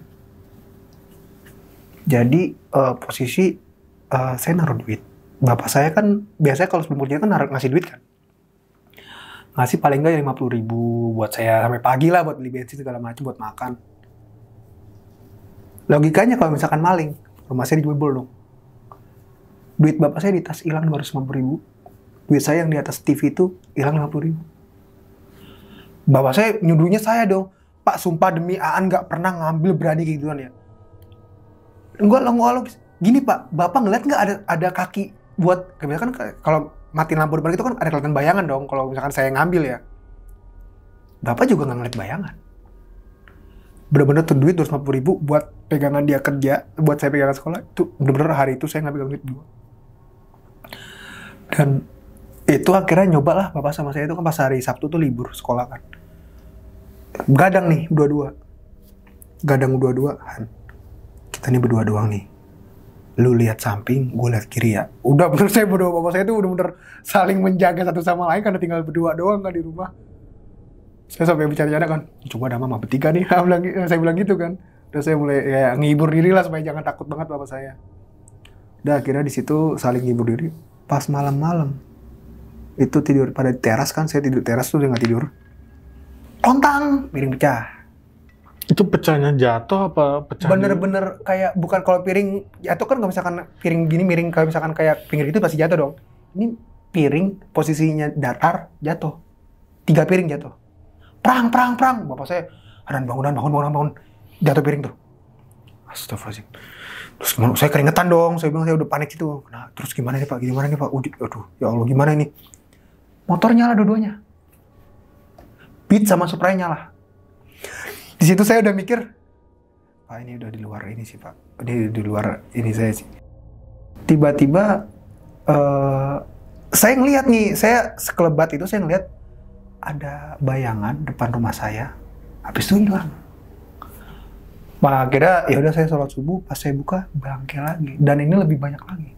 jadi uh, posisi uh, saya naruh duit bapak saya kan biasanya kalau sebelum kerja kan harus ngasih duit kan ngasih paling nggak ya lima puluh ribu buat saya sampai pagi lah buat beli bensin segala macam buat makan logikanya kalau misalkan maling rumah saya dijual dong duit bapak saya di tas hilang dua ratus puluh ribu duit saya yang di atas TV itu hilang lima puluh ribu bapak saya nyuduhnya saya dong pak sumpah demi Aan nggak pernah ngambil berani gituan ya enggak lo lo gini pak bapak ngeliat nggak ada ada kaki buat kan kalau mati lampu depan itu kan ada kelihatan bayangan dong kalau misalkan saya ngambil ya bapak juga nggak ngeliat bayangan bener-bener tuh duit 250 ribu buat pegangan dia kerja buat saya pegangan sekolah itu bener-bener hari itu saya ngambil duit dua dan itu akhirnya nyoba lah bapak sama saya itu kan pas hari Sabtu tuh libur sekolah kan gadang nih dua-dua gadang dua-duaan kita nih berdua doang nih lu lihat samping, gue lihat kiri ya. Udah bener saya berdua bapak saya itu udah bener saling menjaga satu sama lain karena tinggal berdua doang kan di rumah. Saya sampai bicara bicara kan, coba ada mama bertiga nih, gitu, saya bilang, gitu kan. Terus saya mulai ya, ngibur diri lah supaya jangan takut banget bapak saya. Udah akhirnya di situ saling ngibur diri. Pas malam-malam itu tidur pada teras kan, saya tidur teras tuh dengan tidur. Kontang, miring pecah itu pecahnya jatuh apa pecah? Bener-bener kayak bukan kalau piring jatuh kan kalau misalkan piring gini miring kalau misalkan kayak pinggir itu pasti jatuh dong. Ini piring posisinya datar jatuh. Tiga piring jatuh. Perang, perang, perang. Bapak saya, ada bangunan, bangun, bangun, bangun. Jatuh piring tuh. Astagfirullahaladzim. Terus gimana? Saya keringetan dong. Saya bilang saya udah panik gitu. Nah, terus gimana nih Pak? Gimana nih Pak? Udah, aduh, ya Allah gimana ini? Motor nyala dua-duanya. Beat sama Supra nyala di situ saya udah mikir pak ini udah di luar ini sih pak ini di luar ini saya sih tiba-tiba uh, saya ngelihat nih saya sekelebat itu saya ngelihat ada bayangan depan rumah saya habis itu hilang Pak kira, ya udah saya sholat subuh, pas saya buka bangke lagi. Dan ini lebih banyak lagi.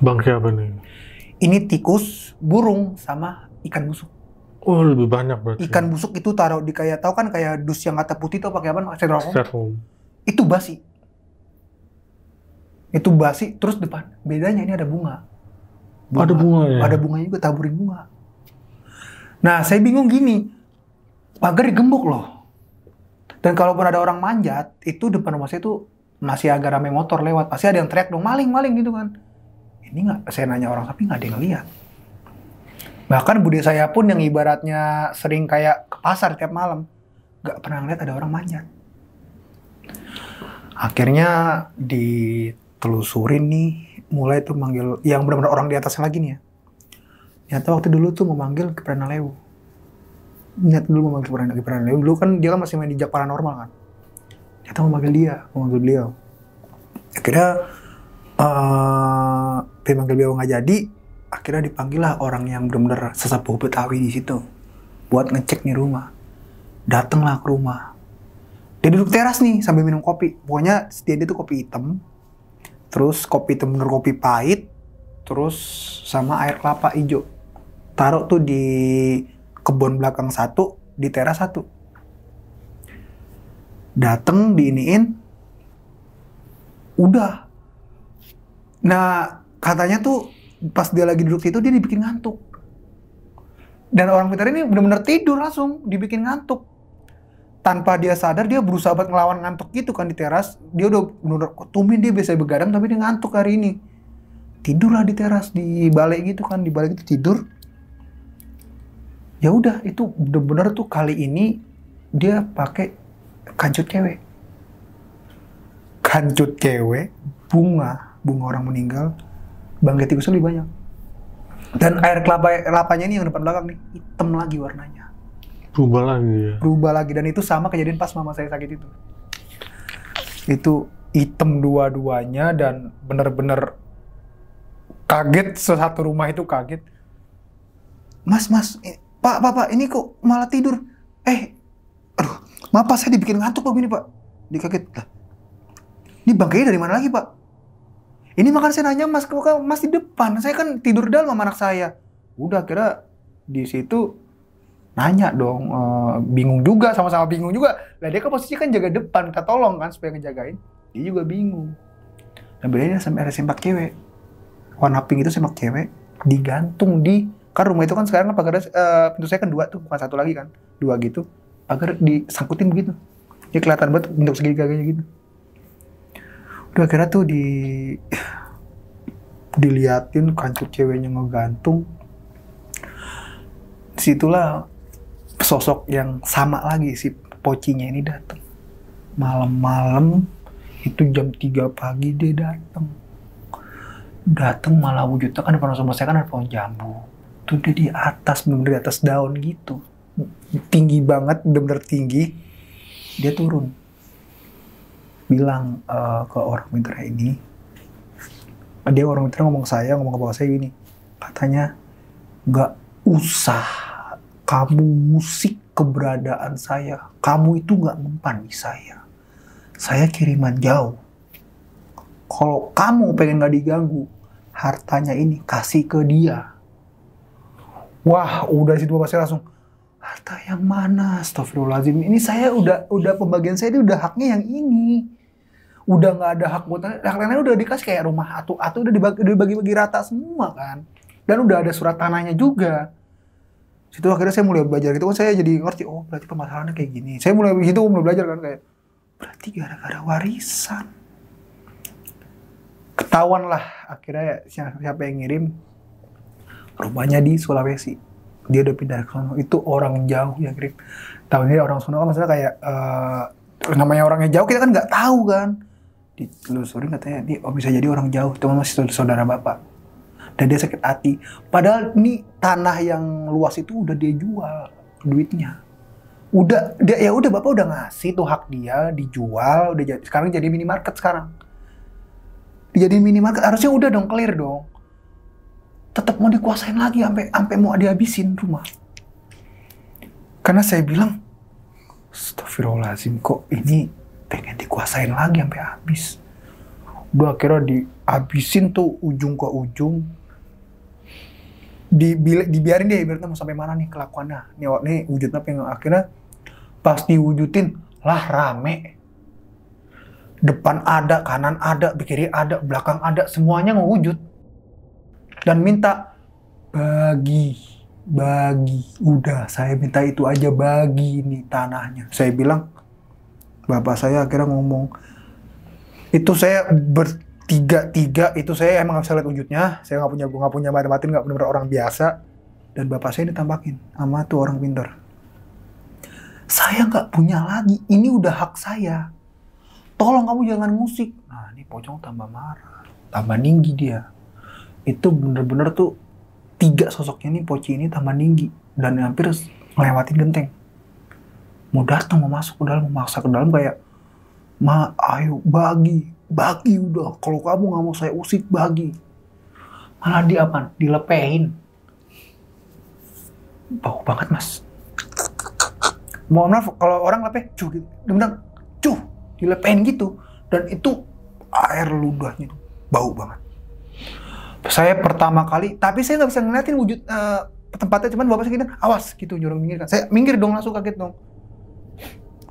Bangke apa nih? Ini tikus, burung, sama ikan busuk. Oh lebih banyak berarti. Ikan ya? busuk itu taruh di kayak tahu kan kayak dus yang kata putih itu pakai apa? Styrofoam. Styrofoam. Itu basi. Itu basi. Terus depan bedanya ini ada bunga. bunga. Ada bunga ya. Ada bunga juga taburin bunga. Nah saya bingung gini. Pagar digembok loh. Dan kalaupun ada orang manjat, itu depan rumah saya itu masih agak ramai motor lewat. Pasti ada yang teriak dong, maling, maling gitu kan. Ini nggak, saya nanya orang, tapi nggak ada yang lihat Bahkan budi saya pun yang ibaratnya sering kayak ke pasar tiap malam, gak pernah ngeliat ada orang manjat. Akhirnya ditelusurin nih, mulai tuh manggil yang benar-benar orang di atasnya lagi nih ya. Nyata waktu dulu tuh memanggil ke Lewu. Nyata dulu memanggil ke Lewu. Dulu kan dia kan masih main di Jack normal kan. Nyata memanggil dia, memanggil beliau. Akhirnya uh, dia beliau nggak jadi, akhirnya dipanggil lah orang yang benar-benar sesepuh Betawi di situ buat ngecek nih rumah. Datanglah ke rumah. Dia duduk teras nih sambil minum kopi. Pokoknya setiap dia tuh kopi hitam. Terus kopi hitam bener kopi pahit. Terus sama air kelapa hijau. Taruh tuh di kebun belakang satu, di teras satu. Dateng diiniin. Udah. Nah, katanya tuh pas dia lagi duduk situ dia dibikin ngantuk. Dan orang pintar ini benar-benar tidur langsung, dibikin ngantuk. Tanpa dia sadar dia berusaha buat ngelawan ngantuk gitu kan di teras. Dia udah menurut tumin dia biasa begadang tapi dia ngantuk hari ini. Tidurlah di teras di balai gitu kan, di balai itu tidur. Ya udah itu benar-benar tuh kali ini dia pakai kancut cewek. Kancut cewek, bunga, bunga orang meninggal, Bang tikus lebih banyak. Dan air kelapa kelapanya ini yang depan belakang nih hitam lagi warnanya. Berubah lagi ya. Berubah lagi dan itu sama kejadian pas mama saya sakit itu. Itu hitam dua-duanya dan benar-benar kaget satu rumah itu kaget. Mas, mas, eh, pak, pak, pak, ini kok malah tidur? Eh, aduh, maaf pak, saya dibikin ngantuk pak ini pak. Dikaget lah. Ini bangkainya dari mana lagi pak? Ini makan saya nanya mas, mas di depan. Saya kan tidur dalam sama anak saya. Udah kira di situ nanya dong, e, bingung juga, sama-sama bingung juga. Lah dia kan posisi kan jaga depan, minta tolong kan supaya ngejagain. Dia juga bingung. Dan nah, bedanya sampai ada sempak cewek. Warna pink itu sempak cewek digantung di kan rumah itu kan sekarang kan pagar uh, pintu saya kan dua tuh bukan satu lagi kan dua gitu agar disangkutin begitu ya kelihatan banget bentuk segitiga gitu udah kira tuh di diliatin kancut ceweknya ngegantung situlah sosok yang sama lagi si pocinya ini datang malam-malam itu jam 3 pagi dia datang datang malah wujudnya kan pohon sama saya kan ada pohon jambu itu dia di atas bener di atas daun gitu tinggi banget bener, -bener tinggi dia turun bilang uh, ke orang mitra ini dia orang mitra ngomong ke saya ngomong ke bawah saya ini katanya nggak usah kamu musik keberadaan saya kamu itu nggak mempan di saya saya kiriman jauh kalau kamu pengen nggak diganggu hartanya ini kasih ke dia wah udah situ bapak saya langsung harta yang mana? Lazim Ini saya udah udah pembagian saya itu udah haknya yang ini udah nggak ada hak buat yang lain udah dikasih kayak rumah atau atau udah dibagi dibagi bagi rata semua kan dan udah ada surat tanahnya juga situ akhirnya saya mulai belajar gitu kan saya jadi ngerti oh berarti permasalahannya kayak gini saya mulai begitu mulai belajar kan kayak berarti gara-gara warisan ketahuan lah akhirnya siapa yang ngirim rumahnya di Sulawesi dia udah pindah ke sana itu orang jauh yang kirim tahun ini orang Sunda kan maksudnya kayak uh, namanya orangnya jauh kita kan nggak tahu kan ditelusuri katanya dia oh bisa jadi orang jauh teman masih saudara bapak dan dia sakit hati padahal ini tanah yang luas itu udah dia jual duitnya udah dia ya udah bapak udah ngasih tuh hak dia dijual udah jadi sekarang jadi minimarket sekarang jadi minimarket harusnya udah dong clear dong tetap mau dikuasain lagi sampai sampai mau dihabisin rumah karena saya bilang Astagfirullahaladzim kok ini pengen dikuasain lagi sampai habis udah akhirnya dihabisin tuh ujung ke ujung Dibil dibiarin dia ibaratnya mau sampai mana nih kelakuannya nih, nih wujudnya pengen akhirnya pas diwujudin lah rame depan ada kanan ada kiri ada belakang ada semuanya ngewujud dan minta bagi bagi udah saya minta itu aja bagi nih tanahnya saya bilang bapak saya akhirnya ngomong itu saya bertiga tiga itu saya emang nggak bisa lihat wujudnya saya nggak punya nggak punya mata batin nggak benar benar orang biasa dan bapak saya ditampakin sama tuh orang pintar saya nggak punya lagi ini udah hak saya tolong kamu jangan musik nah ini pocong tambah marah tambah tinggi dia itu bener-bener tuh tiga sosoknya nih poci ini tambah tinggi dan hampir ngelewatin genteng mau datang mau masuk ke dalam mau ke dalam kayak ma ayo bagi bagi udah kalau kamu nggak mau saya usik bagi malah dia apa dilepehin bau banget mas mau maaf kalau orang lepeh cuh gitu benar cuh dilepehin gitu dan itu air ludahnya itu bau banget saya pertama kali tapi saya nggak bisa ngeliatin wujud uh, tempatnya cuman bapak saya gini awas gitu nyuruh minggir kan saya minggir dong langsung kaget dong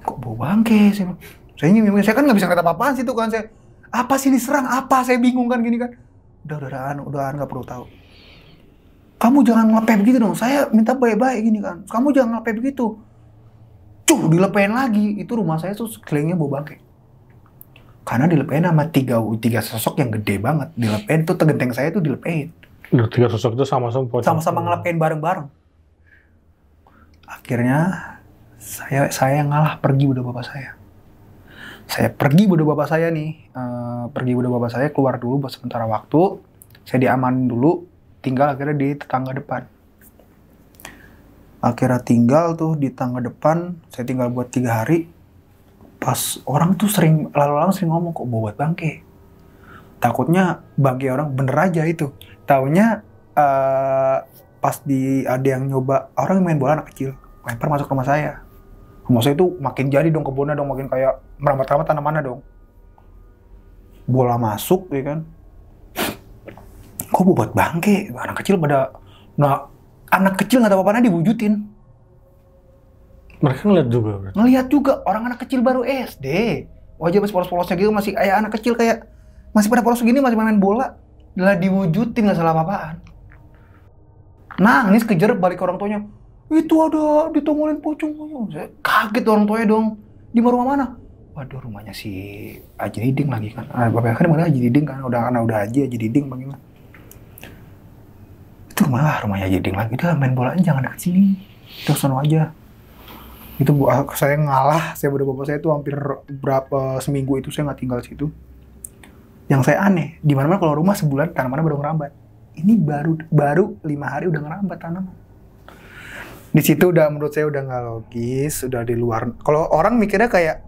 kok bau bangke saya saya ini saya kan nggak bisa ngeliat apa apaan sih tuh kan saya apa sih diserang apa saya bingung kan gini kan udah udah udah anu, udah nggak perlu tahu kamu jangan ngelepeh begitu dong saya minta baik-baik gini kan kamu jangan ngelepeh begitu cuh dilepehin lagi itu rumah saya tuh sekelilingnya bau bangke karena dilepehin sama tiga tiga sosok yang gede banget dilepehin tuh tegenteng saya tuh dilepehin tiga sosok itu sama-sama sama-sama ngelepehin bareng-bareng akhirnya saya saya ngalah pergi udah bapak saya saya pergi udah bapak saya nih uh, pergi udah bapak saya keluar dulu buat sementara waktu saya diaman dulu tinggal akhirnya di tetangga depan akhirnya tinggal tuh di tetangga depan saya tinggal buat tiga hari pas orang tuh sering lalu lalang sering ngomong kok bawa buat bangke takutnya bangke orang bener aja itu taunya uh, pas di ada yang nyoba orang main bola anak kecil lempar masuk rumah saya rumah saya itu makin jadi dong kebunnya dong makin kayak merambat-rambat tanamannya dong bola masuk ya kan kok buat bangke anak kecil pada nah anak kecil nggak tahu apa-apa diwujudin mereka ngeliat juga berarti. ngeliat juga orang anak kecil baru SD wajah masih polos-polosnya gitu masih kayak anak kecil kayak masih pada polos gini masih main bola lah diwujudin nggak salah apa-apaan nangis kejar balik ke orang tuanya itu ada ditongolin pocong. Saya kaget orang tuanya dong. Di rumah mana? Waduh rumahnya si Aji Diding lagi kan. Ah, bapaknya kan mana Aji Diding kan. Udah anak udah aja Aji Diding bagaimana. Itu rumah lah, rumahnya Aji Diding lagi. Udah main bola aja jangan dekat sini. Terus sana aja. Itu saya ngalah. Saya udah bapak saya itu hampir berapa seminggu itu saya nggak tinggal situ. Yang saya aneh, di mana mana kalau rumah sebulan tanamannya baru ngerambat. Ini baru baru lima hari udah ngerambat tanaman di situ udah menurut saya udah nggak logis, udah di luar. Kalau orang mikirnya kayak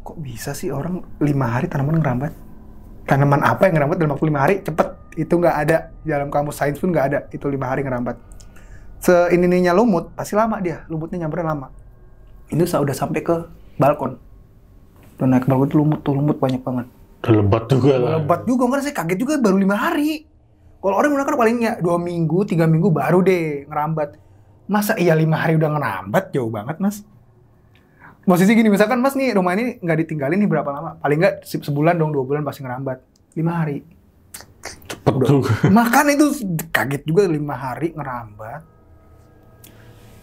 kok bisa sih orang lima hari tanaman ngerambat? Tanaman apa yang ngerambat dalam waktu lima hari? Cepet, itu nggak ada dalam kamus sains pun nggak ada itu lima hari ngerambat. ininya lumut pasti lama dia, lumutnya nyamper lama. ini saya udah sampai ke balkon. dan naik ke balkon itu lumut tuh lumut banyak banget. Udah lebat juga lah. Lebat juga, kan saya kaget juga baru lima hari. Kalau orang menggunakan palingnya dua minggu, tiga minggu baru deh ngerambat Masa iya lima hari udah ngerambat? Jauh banget, Mas. Posisi gini, misalkan Mas nih rumah ini nggak ditinggalin nih berapa lama? Paling nggak sebulan dong, dua bulan pasti ngerambat. Lima hari. Cepet tuh. Makan itu kaget juga lima hari ngerambat.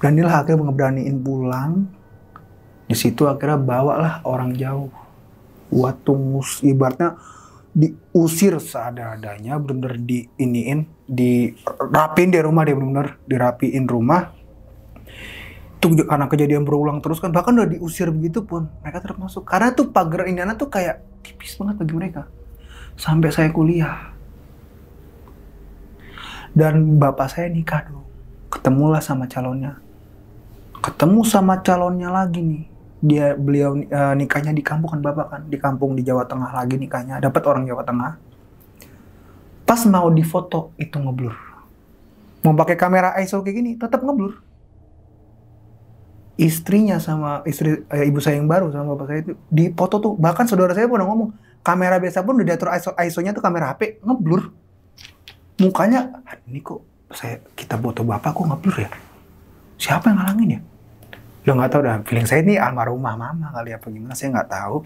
Beranilah akhirnya ngeberaniin pulang. Di situ akhirnya bawalah orang jauh. Buat tungus, ibaratnya diusir seadanya, bener-bener diiniin dirapin di rumah dia benar dirapiin rumah itu karena kejadian berulang terus kan bahkan udah diusir begitu pun mereka masuk karena tuh pagar Indiana tuh kayak tipis banget bagi mereka sampai saya kuliah dan bapak saya nikah dong ketemulah sama calonnya ketemu sama calonnya lagi nih dia beliau uh, nikahnya di kampung kan bapak kan di kampung di Jawa Tengah lagi nikahnya dapat orang Jawa Tengah Pas mau difoto itu ngeblur. Mau pakai kamera ISO kayak gini tetap ngeblur. Istrinya sama istri eh, ibu saya yang baru sama bapak saya itu di foto tuh bahkan saudara saya pun udah ngomong kamera biasa pun udah diatur ISO ISO-nya tuh kamera HP ngeblur. Mukanya ini kok saya kita foto bapak kok ngeblur ya? Siapa yang ngalangin ya? Lo ya, nggak tahu dah feeling saya ini almarhumah mama kali apa gimana saya nggak tahu.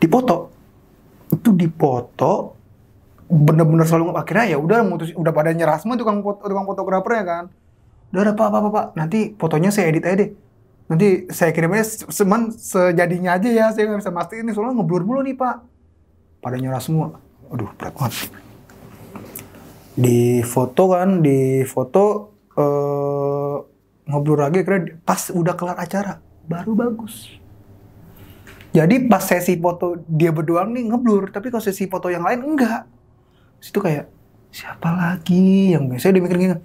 Dipoto itu dipoto bener-bener selalu akhirnya ya udah mutus udah pada nyerah semua tukang foto, tukang ya kan udah ada pak pak pak, nanti fotonya saya edit aja deh nanti saya kirimnya seman sejadinya aja ya saya nggak bisa mastiin ini soalnya ngeblur mulu nih pak pada nyerah semua aduh berat banget di foto kan di foto eh, ngeblur lagi kira pas udah kelar acara baru bagus jadi pas sesi foto dia berdua nih ngeblur tapi kalau sesi foto yang lain enggak situ kayak siapa lagi yang biasanya dia mikir gitu,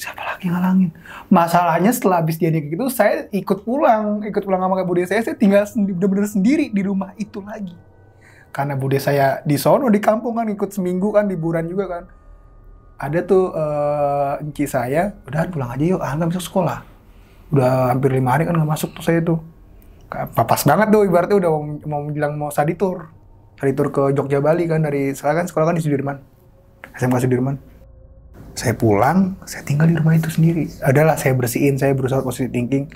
siapa lagi ngalangin masalahnya setelah habis dia kayak gitu saya ikut pulang ikut pulang sama bude saya saya tinggal bener-bener sendiri di rumah itu lagi karena bude saya di sono di kampung kan ikut seminggu kan liburan juga kan ada tuh uh, enci saya udah pulang aja yuk ah nggak bisa sekolah udah hampir lima hari kan nggak masuk tuh saya tuh papas banget tuh ibaratnya udah mau, mau bilang mau saditur saditur ke Jogja Bali kan dari sekarang kan sekolah kan di Sudirman SMK Sudirman saya pulang, saya tinggal di rumah itu sendiri. Adalah saya bersihin, saya berusaha positive thinking.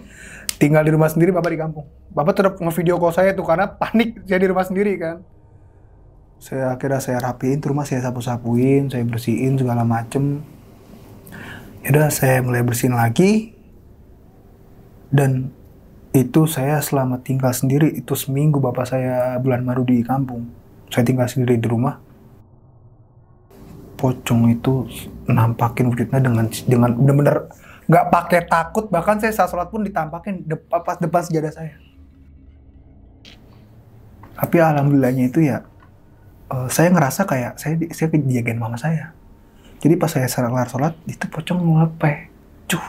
Tinggal di rumah sendiri, bapak di kampung. Bapak tetap nge-video call saya tuh karena panik saya di rumah sendiri kan. Saya akhirnya saya rapiin, rumah saya sapu-sapuin, saya bersihin segala macem. Yaudah saya mulai bersihin lagi. Dan itu saya selama tinggal sendiri, itu seminggu bapak saya bulan baru di kampung. Saya tinggal sendiri di rumah pocong itu nampakin wujudnya dengan dengan benar-benar nggak pakai takut bahkan saya saat sholat pun ditampakin depan pas depan sejadah saya tapi alhamdulillahnya itu ya uh, saya ngerasa kayak saya saya dijagain mama saya jadi pas saya kelar sholat itu pocong ngelepeh cuh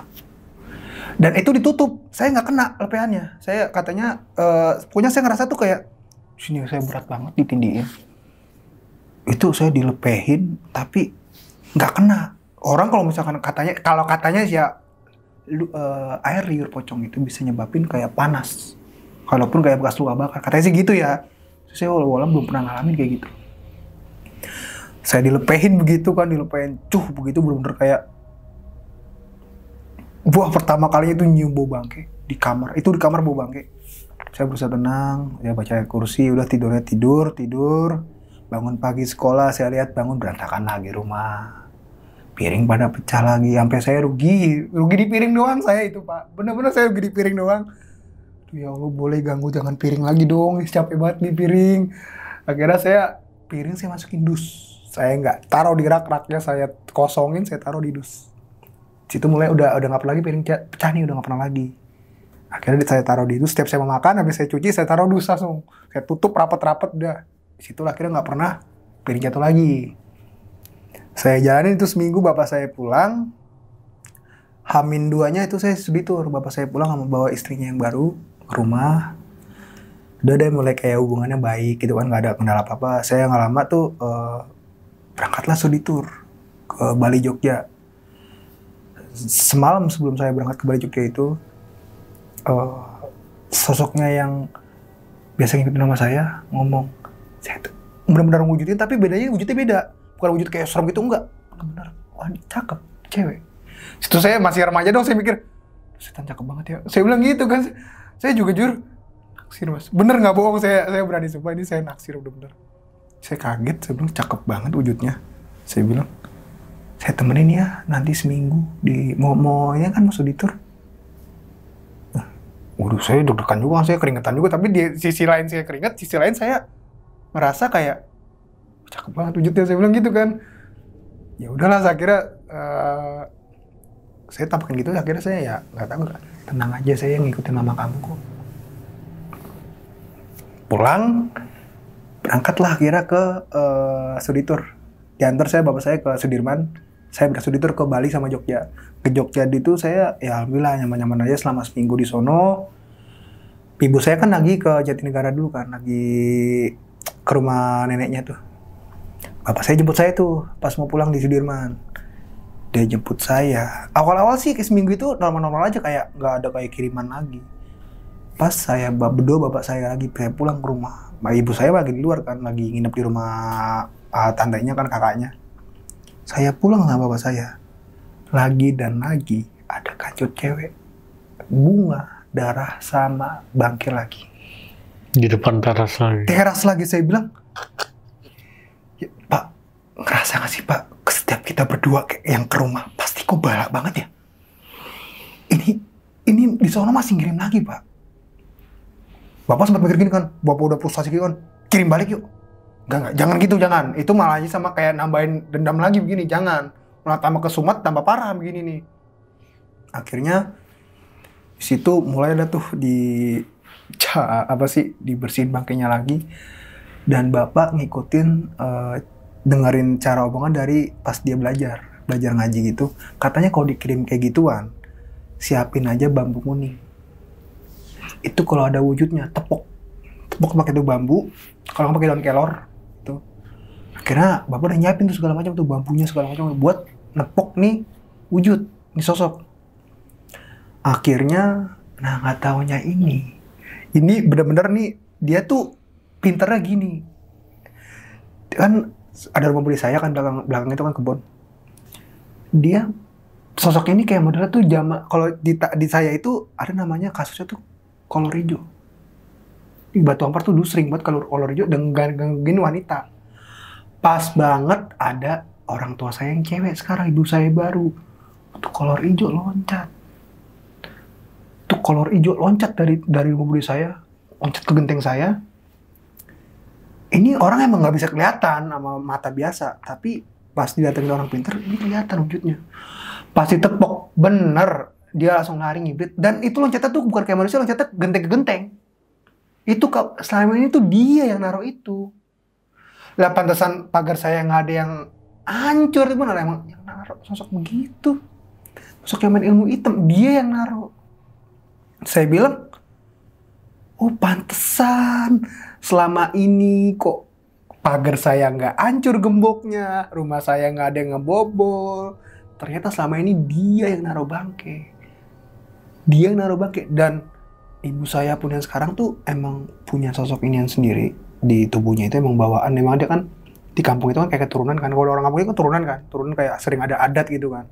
dan itu ditutup saya nggak kena lepehannya saya katanya uh, eh, punya saya ngerasa tuh kayak sini saya berat banget ditindihin itu saya dilepehin tapi nggak kena orang kalau misalkan katanya kalau katanya sih ya lu, uh, air liur pocong itu bisa nyebabin kayak panas kalaupun kayak bekas luka bakar katanya sih gitu ya saya walau belum pernah ngalamin kayak gitu saya dilepehin begitu kan dilepehin cuh begitu belum bener kayak buah pertama kalinya itu nyium bau bangke di kamar itu di kamar bau bangke saya berusaha tenang ya baca kursi udah tidurnya tidur tidur bangun pagi sekolah saya lihat bangun berantakan lagi rumah piring pada pecah lagi sampai saya rugi rugi di piring doang saya itu pak bener-bener saya rugi di piring doang tuh ya Allah boleh ganggu jangan piring lagi dong capek banget di piring akhirnya saya piring saya masukin dus saya nggak taruh di rak-raknya saya kosongin saya taruh di dus situ mulai udah udah nggak pernah lagi piring pecah nih udah nggak pernah lagi akhirnya saya taruh di dus setiap saya mau makan habis saya cuci saya taruh dus langsung saya tutup rapet-rapet udah di situ akhirnya nggak pernah piring jatuh lagi saya jalanin itu seminggu bapak saya pulang Hamin duanya itu saya sedih tuh bapak saya pulang sama bawa istrinya yang baru ke rumah udah deh mulai kayak hubungannya baik gitu kan Gak ada kendala apa apa saya nggak lama tuh uh, berangkatlah studi tour ke Bali Jogja semalam sebelum saya berangkat ke Bali Jogja itu uh, sosoknya yang biasa ngikutin nama saya ngomong saya benar-benar wujudin tapi bedanya wujudnya beda bukan wujud kayak serem gitu enggak benar wanita cakep cewek situ saya masih remaja dong saya mikir setan cakep banget ya saya bilang gitu kan saya juga jujur naksir mas bener nggak bohong saya saya berani sumpah ini saya naksir udah bener saya kaget saya bilang cakep banget wujudnya saya bilang saya temenin ya nanti seminggu di mau mau ya kan masuk di tour nah, Waduh, saya deg-degan juga, saya keringetan juga. Tapi di sisi lain saya keringet, sisi lain saya merasa kayak cakep banget wujudnya saya bilang gitu kan ya udahlah saya kira uh, saya tampakkan gitu kira saya ya nggak tahu tenang aja saya ngikutin mama kamu kok pulang berangkatlah kira ke uh, eh, Suditur diantar saya bapak saya ke Sudirman saya berangkat Suditur ke Bali sama Jogja ke Jogja itu saya ya alhamdulillah nyaman-nyaman aja selama seminggu di sono ibu saya kan lagi ke Jatinegara dulu kan lagi ke rumah neneknya tuh. Bapak saya jemput saya tuh pas mau pulang di Sudirman. Dia jemput saya. Awal-awal sih seminggu itu normal-normal aja kayak nggak ada kayak kiriman lagi. Pas saya berdoa bapak saya lagi saya pulang ke rumah. ibu saya lagi di luar kan lagi nginep di rumah uh, tantenya kan kakaknya. Saya pulang sama bapak saya. Lagi dan lagi ada kacut cewek. Bunga, darah sama bangkir lagi di depan teras lagi. Teras lagi saya bilang, ya, Pak, ngerasa gak sih Pak, setiap kita berdua yang ke rumah, pasti kok balak banget ya. Ini, ini di sana masih ngirim lagi Pak. Bapak sempat mikir gini kan, Bapak udah frustasi gini kan, kirim balik yuk. Enggak, enggak, jangan gitu, jangan. Itu malah aja sama kayak nambahin dendam lagi begini, jangan. Malah tambah kesumat, tambah parah begini nih. Akhirnya, situ mulai ada tuh di ca apa sih dibersihin bangkainya lagi dan bapak ngikutin uh, dengerin cara omongan dari pas dia belajar belajar ngaji gitu katanya kalau dikirim kayak gituan siapin aja bambu kuning itu kalau ada wujudnya tepuk tepuk pakai tuh bambu kalau nggak pakai daun kelor itu akhirnya bapak udah nyiapin tuh segala macam tuh bambunya segala macam buat nepok nih wujud nih sosok akhirnya nah nggak taunya ini ini bener-bener nih dia tuh pinternya gini kan ada rumah beli saya kan belakang belakang itu kan kebun dia sosok ini kayak modelnya tuh jama kalau di, di saya itu ada namanya kasusnya tuh kolor hijau di batu ampar tuh dulu sering buat kalau kolor hijau dengan gangguin wanita pas banget ada orang tua saya yang cewek sekarang ibu saya baru untuk kolor hijau loncat itu kolor hijau loncat dari dari mobil saya, loncat ke genteng saya. Ini orang emang nggak bisa kelihatan sama mata biasa, tapi pas didatengin orang pinter, ini kelihatan wujudnya. Pasti tepok, bener. Dia langsung lari ngibrit. Dan itu loncatnya tuh bukan kayak manusia, loncatnya genteng ke genteng. Itu selama ini tuh dia yang naruh itu. Lah pantesan pagar saya nggak ada yang hancur. Itu bener emang yang naruh sosok begitu. Sosok yang main ilmu hitam, dia yang naruh saya bilang oh pantesan selama ini kok pagar saya nggak hancur gemboknya, rumah saya nggak ada yang ngebobol. Ternyata selama ini dia yang naruh bangke. Dia yang naruh bangke. Dan ibu saya pun yang sekarang tuh emang punya sosok ini yang sendiri di tubuhnya itu emang bawaan. Emang dia kan di kampung itu kan kayak keturunan kan. Kalau orang kampung itu keturunan kan. Turunan kayak sering ada adat gitu kan.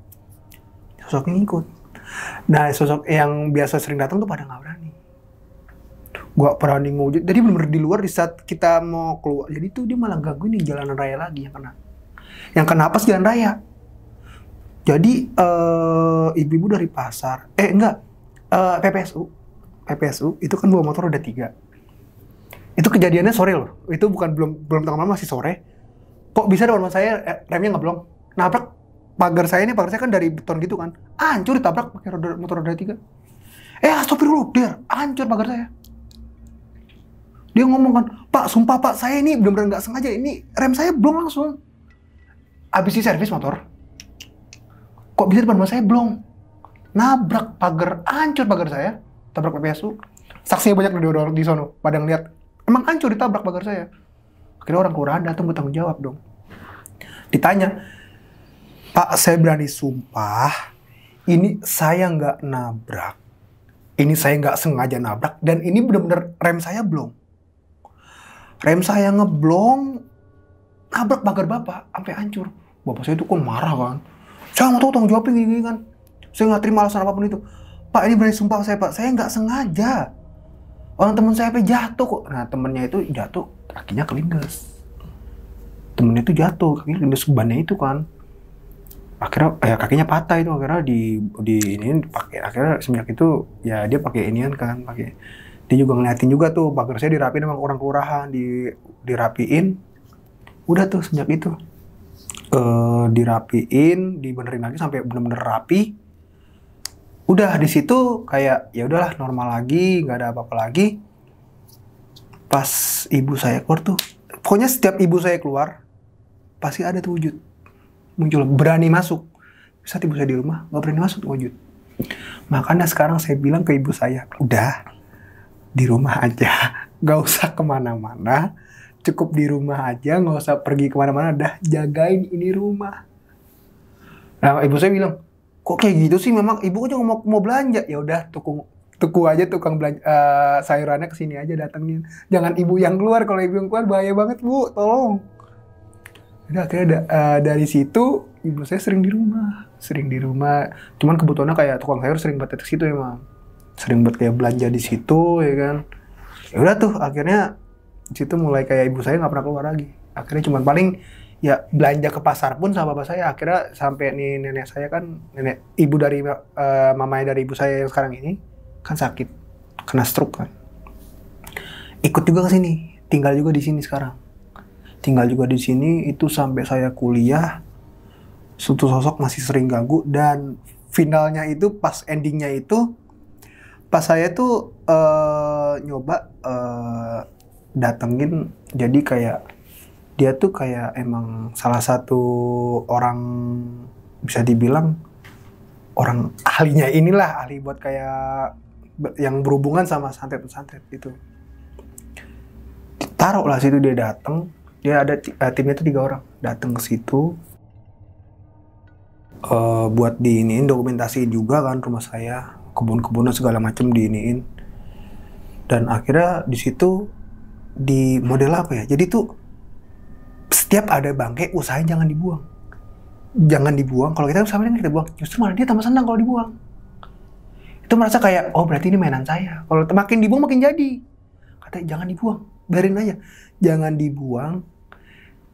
Sosoknya ngikut Nah sosok yang biasa sering datang tuh pada nggak berani. Gua berani ngujud. Jadi bener, bener di luar di saat kita mau keluar. Jadi tuh dia malah gangguin nih jalanan raya lagi yang kena. Yang kena apa jalan raya? Jadi uh, ibu-ibu dari pasar, eh enggak, uh, eh, PPSU, PPSU itu kan bawa motor udah tiga. Itu kejadiannya sore loh. Itu bukan belum belum tengah malam masih sore. Kok bisa depan saya eh, remnya nggak belum Nabrak pagar saya ini pagar saya kan dari beton gitu kan hancur ditabrak pakai roda, motor roda tiga eh astagfirullah der hancur pagar saya dia ngomong kan pak sumpah pak saya ini belum benar nggak sengaja ini rem saya belum langsung habis di servis motor kok bisa depan saya belum nabrak pagar hancur pagar saya tabrak PPSU saksinya banyak di, di sono padang lihat, emang hancur ditabrak pagar saya kira orang kelurahan datang bertanggung jawab dong ditanya Pak, saya berani sumpah, ini saya nggak nabrak. Ini saya nggak sengaja nabrak, dan ini bener-bener rem saya belum. Rem saya ngeblong, nabrak pagar bapak, sampai hancur. Bapak saya itu kok kan marah kan. Saya nggak tahu tanggung jawabnya gini, gini kan. Saya nggak terima alasan apapun itu. Pak, ini berani sumpah saya, Pak. Saya nggak sengaja. Orang teman saya apa jatuh kok. Nah, temennya itu jatuh, kakinya kelindes. Temennya itu jatuh, kakinya kelindes bannya itu kan akhirnya eh, kakinya patah itu akhirnya di di ini pakai akhirnya semenjak itu ya dia pakai inian kan pakai dia juga ngeliatin juga tuh pagar saya dirapiin sama orang kelurahan di dirapiin udah tuh semenjak itu e, dirapiin dibenerin lagi sampai bener-bener rapi udah di situ kayak ya udahlah normal lagi nggak ada apa-apa lagi pas ibu saya keluar tuh pokoknya setiap ibu saya keluar pasti ada tuh wujud muncul berani masuk saat ibu saya di rumah nggak berani masuk wujud makanya sekarang saya bilang ke ibu saya udah di rumah aja nggak usah kemana-mana cukup di rumah aja nggak usah pergi kemana-mana dah jagain ini rumah nah ibu saya bilang kok kayak gitu sih memang ibu aja mau mau belanja ya udah tukung tuku aja tukang belanja uh, sayurannya kesini aja datengin jangan ibu yang keluar kalau ibu yang keluar bahaya banget bu tolong Nah, akhirnya da uh, dari situ ibu saya sering di rumah, sering di rumah. Cuman kebutuhannya kayak tukang sayur sering buat situ emang. Sering buat kayak belanja di situ ya kan. Ya udah tuh akhirnya di situ mulai kayak ibu saya nggak pernah keluar lagi. Akhirnya cuman paling ya belanja ke pasar pun sama bapak saya akhirnya sampai nih nenek saya kan nenek ibu dari uh, mamanya dari ibu saya yang sekarang ini kan sakit kena stroke kan ikut juga ke sini tinggal juga di sini sekarang tinggal juga di sini itu sampai saya kuliah suatu sosok masih sering ganggu dan finalnya itu pas endingnya itu pas saya tuh uh, nyoba uh, datengin jadi kayak dia tuh kayak emang salah satu orang bisa dibilang orang ahlinya inilah ahli buat kayak yang berhubungan sama santet-santet itu taruh lah situ dia datang ya ada uh, timnya itu tiga orang datang ke situ uh, buat diiniin dokumentasi juga kan rumah saya kebun-kebunan segala macam diiniin dan akhirnya di situ di model apa ya jadi tuh setiap ada bangke usahain jangan dibuang jangan dibuang kalau kita sama kita buang justru malah dia tambah senang kalau dibuang itu merasa kayak oh berarti ini mainan saya kalau makin dibuang makin jadi katanya jangan dibuang biarin aja jangan dibuang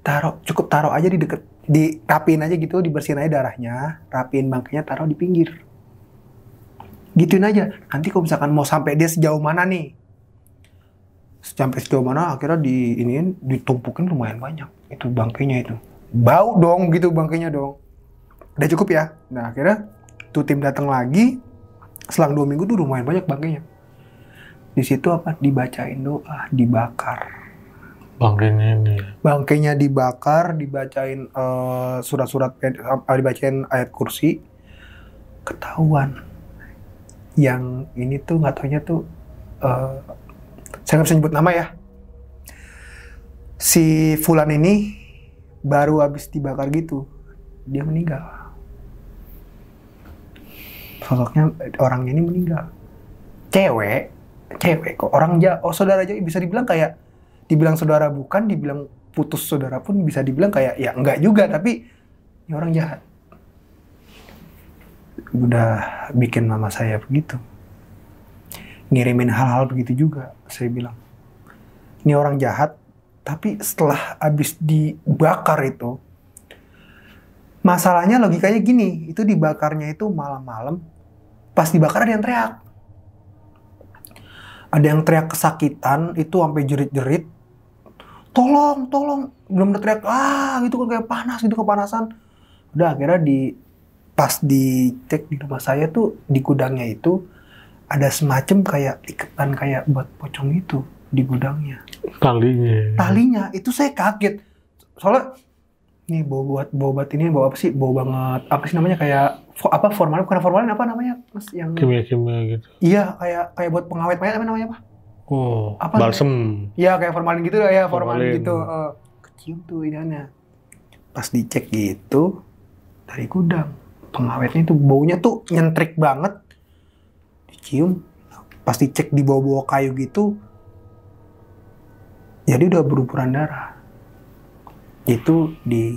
taruh cukup taruh aja di deket di rapiin aja gitu dibersihin aja darahnya rapiin bangkainya taruh di pinggir gituin aja nanti kalau misalkan mau sampai dia sejauh mana nih sampai sejauh mana akhirnya di ini ditumpukin lumayan banyak itu bangkainya itu bau dong gitu bangkainya dong udah cukup ya nah akhirnya tuh tim datang lagi selang dua minggu tuh lumayan banyak bangkainya di situ apa dibacain doa dibakar bangkainya ini ya? bangkainya dibakar dibacain eh, surat-surat uh, uh, dibacain ayat kursi ketahuan yang ini tuh nggak tahunya tuh uh, saya nggak bisa nyebut nama ya si Fulan ini baru habis dibakar gitu dia meninggal sosoknya orangnya ini meninggal cewek cewek kok orang ja oh saudara jauh bisa dibilang kayak dibilang saudara bukan dibilang putus saudara pun bisa dibilang kayak ya enggak juga tapi ini ya orang jahat udah bikin mama saya begitu ngirimin hal-hal begitu juga saya bilang ini orang jahat tapi setelah habis dibakar itu masalahnya logikanya gini itu dibakarnya itu malam-malam pas dibakar ada yang teriak ada yang teriak kesakitan itu sampai jerit-jerit tolong tolong belum teriak ah gitu kan kayak panas gitu kepanasan udah akhirnya di pas dicek di rumah saya tuh di gudangnya itu ada semacam kayak ikatan kayak buat pocong itu di gudangnya talinya talinya itu saya kaget soalnya nih bau buat bau bat ini bau apa sih? Bau banget. Apa sih namanya kayak fo, apa formalin bukan formalin apa namanya? Mas yang kimia-kimia gitu. Iya, kayak kayak buat pengawet mayat apa namanya, Pak? Oh, apa balsem. Iya, kayak formalin gitu ya, formalin, formalin gitu. Uh, kecium tuh idannya. Pas dicek gitu dari gudang, pengawetnya itu baunya tuh nyentrik banget. Dicium, pas dicek di bawah-bawah kayu gitu. Jadi udah berukuran darah itu di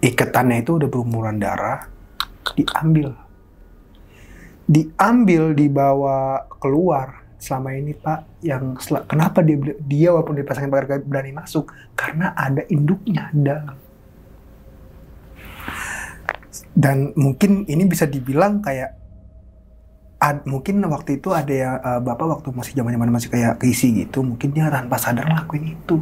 iketannya itu udah berumuran darah diambil diambil dibawa keluar selama ini Pak yang kenapa dia dia walaupun dipasangin pagar berani masuk karena ada induknya dalam dan mungkin ini bisa dibilang kayak ad, mungkin waktu itu ada ya uh, bapak waktu masih zaman zaman masih kayak keisi gitu mungkin dia tanpa sadar ngelakuin itu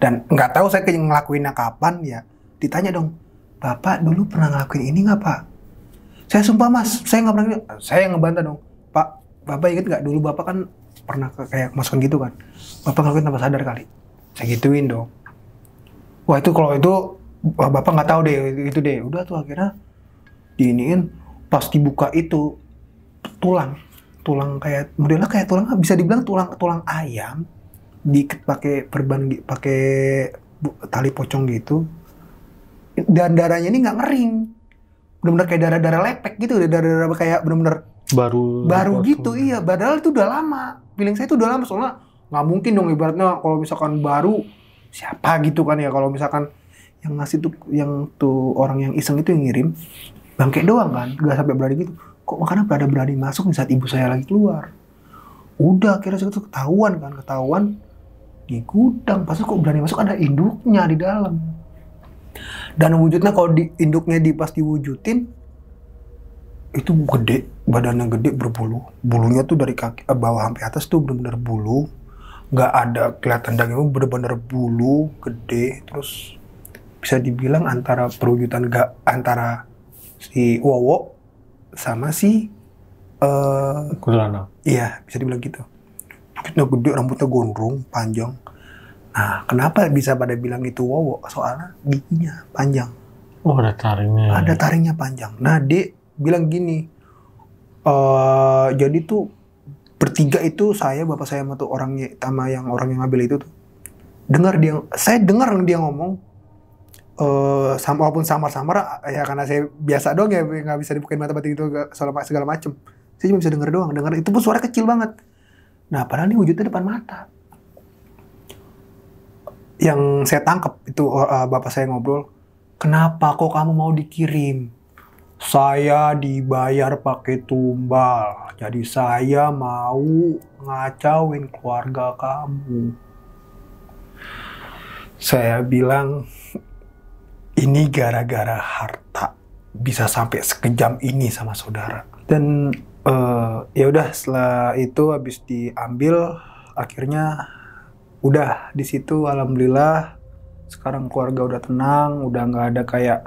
dan nggak tahu saya ngelakuinnya kapan ya ditanya dong bapak dulu pernah ngelakuin ini nggak pak saya sumpah mas saya nggak pernah saya yang ngebantah dong pak bapak inget nggak dulu bapak kan pernah kayak masukan gitu kan bapak ngelakuin tanpa sadar kali saya gituin dong wah itu kalau itu wah, bapak nggak tahu deh itu, itu deh udah tuh akhirnya diiniin pas dibuka itu tulang tulang kayak modelnya kayak tulang bisa dibilang tulang tulang ayam diikat pakai perban pakai tali pocong gitu dan darahnya ini nggak ngering bener benar kayak darah-darah lepek gitu darah-darah kayak bener benar baru baru gitu, gitu iya padahal itu udah lama feeling saya itu udah lama soalnya nggak mungkin dong ibaratnya kalau misalkan baru siapa gitu kan ya kalau misalkan yang ngasih tuh yang tuh orang yang iseng itu yang ngirim bangke doang kan gak sampai berani gitu kok makanya berada berani masuk saat ibu saya lagi keluar udah kira-kira itu ketahuan kan ketahuan di gudang pas kok berani masuk ada induknya di dalam dan wujudnya kalau di induknya di pas diwujudin itu gede badannya gede berbulu bulunya tuh dari kaki eh, bawah sampai atas tuh bener-bener bulu nggak ada kelihatan dagingnya bener-bener bulu gede terus bisa dibilang antara perwujudan gak antara si Wowo sama si eh uh, Iya, bisa dibilang gitu rambutnya gede, rambutnya gondrong, panjang. Nah, kenapa bisa pada bilang itu Wowo? Soalnya giginya panjang. Oh, ada taringnya. Ada taringnya panjang. Nah, dia bilang gini, e, jadi tuh bertiga itu saya, bapak saya sama tuh orangnya, sama yang orang yang ngambil itu tuh, dengar dia, saya dengar dia ngomong, Uh, eh, sama walaupun samar-samar ya karena saya biasa doang ya nggak bisa dibukain mata batin itu segala macem saya cuma bisa denger doang Dengar. itu pun suara kecil banget Nah, padahal ini wujudnya depan mata. Yang saya tangkap itu uh, bapak saya ngobrol, kenapa kok kamu mau dikirim? Saya dibayar pakai tumbal, jadi saya mau ngacauin keluarga kamu. Saya bilang, ini gara-gara harta bisa sampai sekejam ini sama saudara. Dan uh, ya udah setelah itu habis diambil akhirnya udah di situ alhamdulillah sekarang keluarga udah tenang udah nggak ada kayak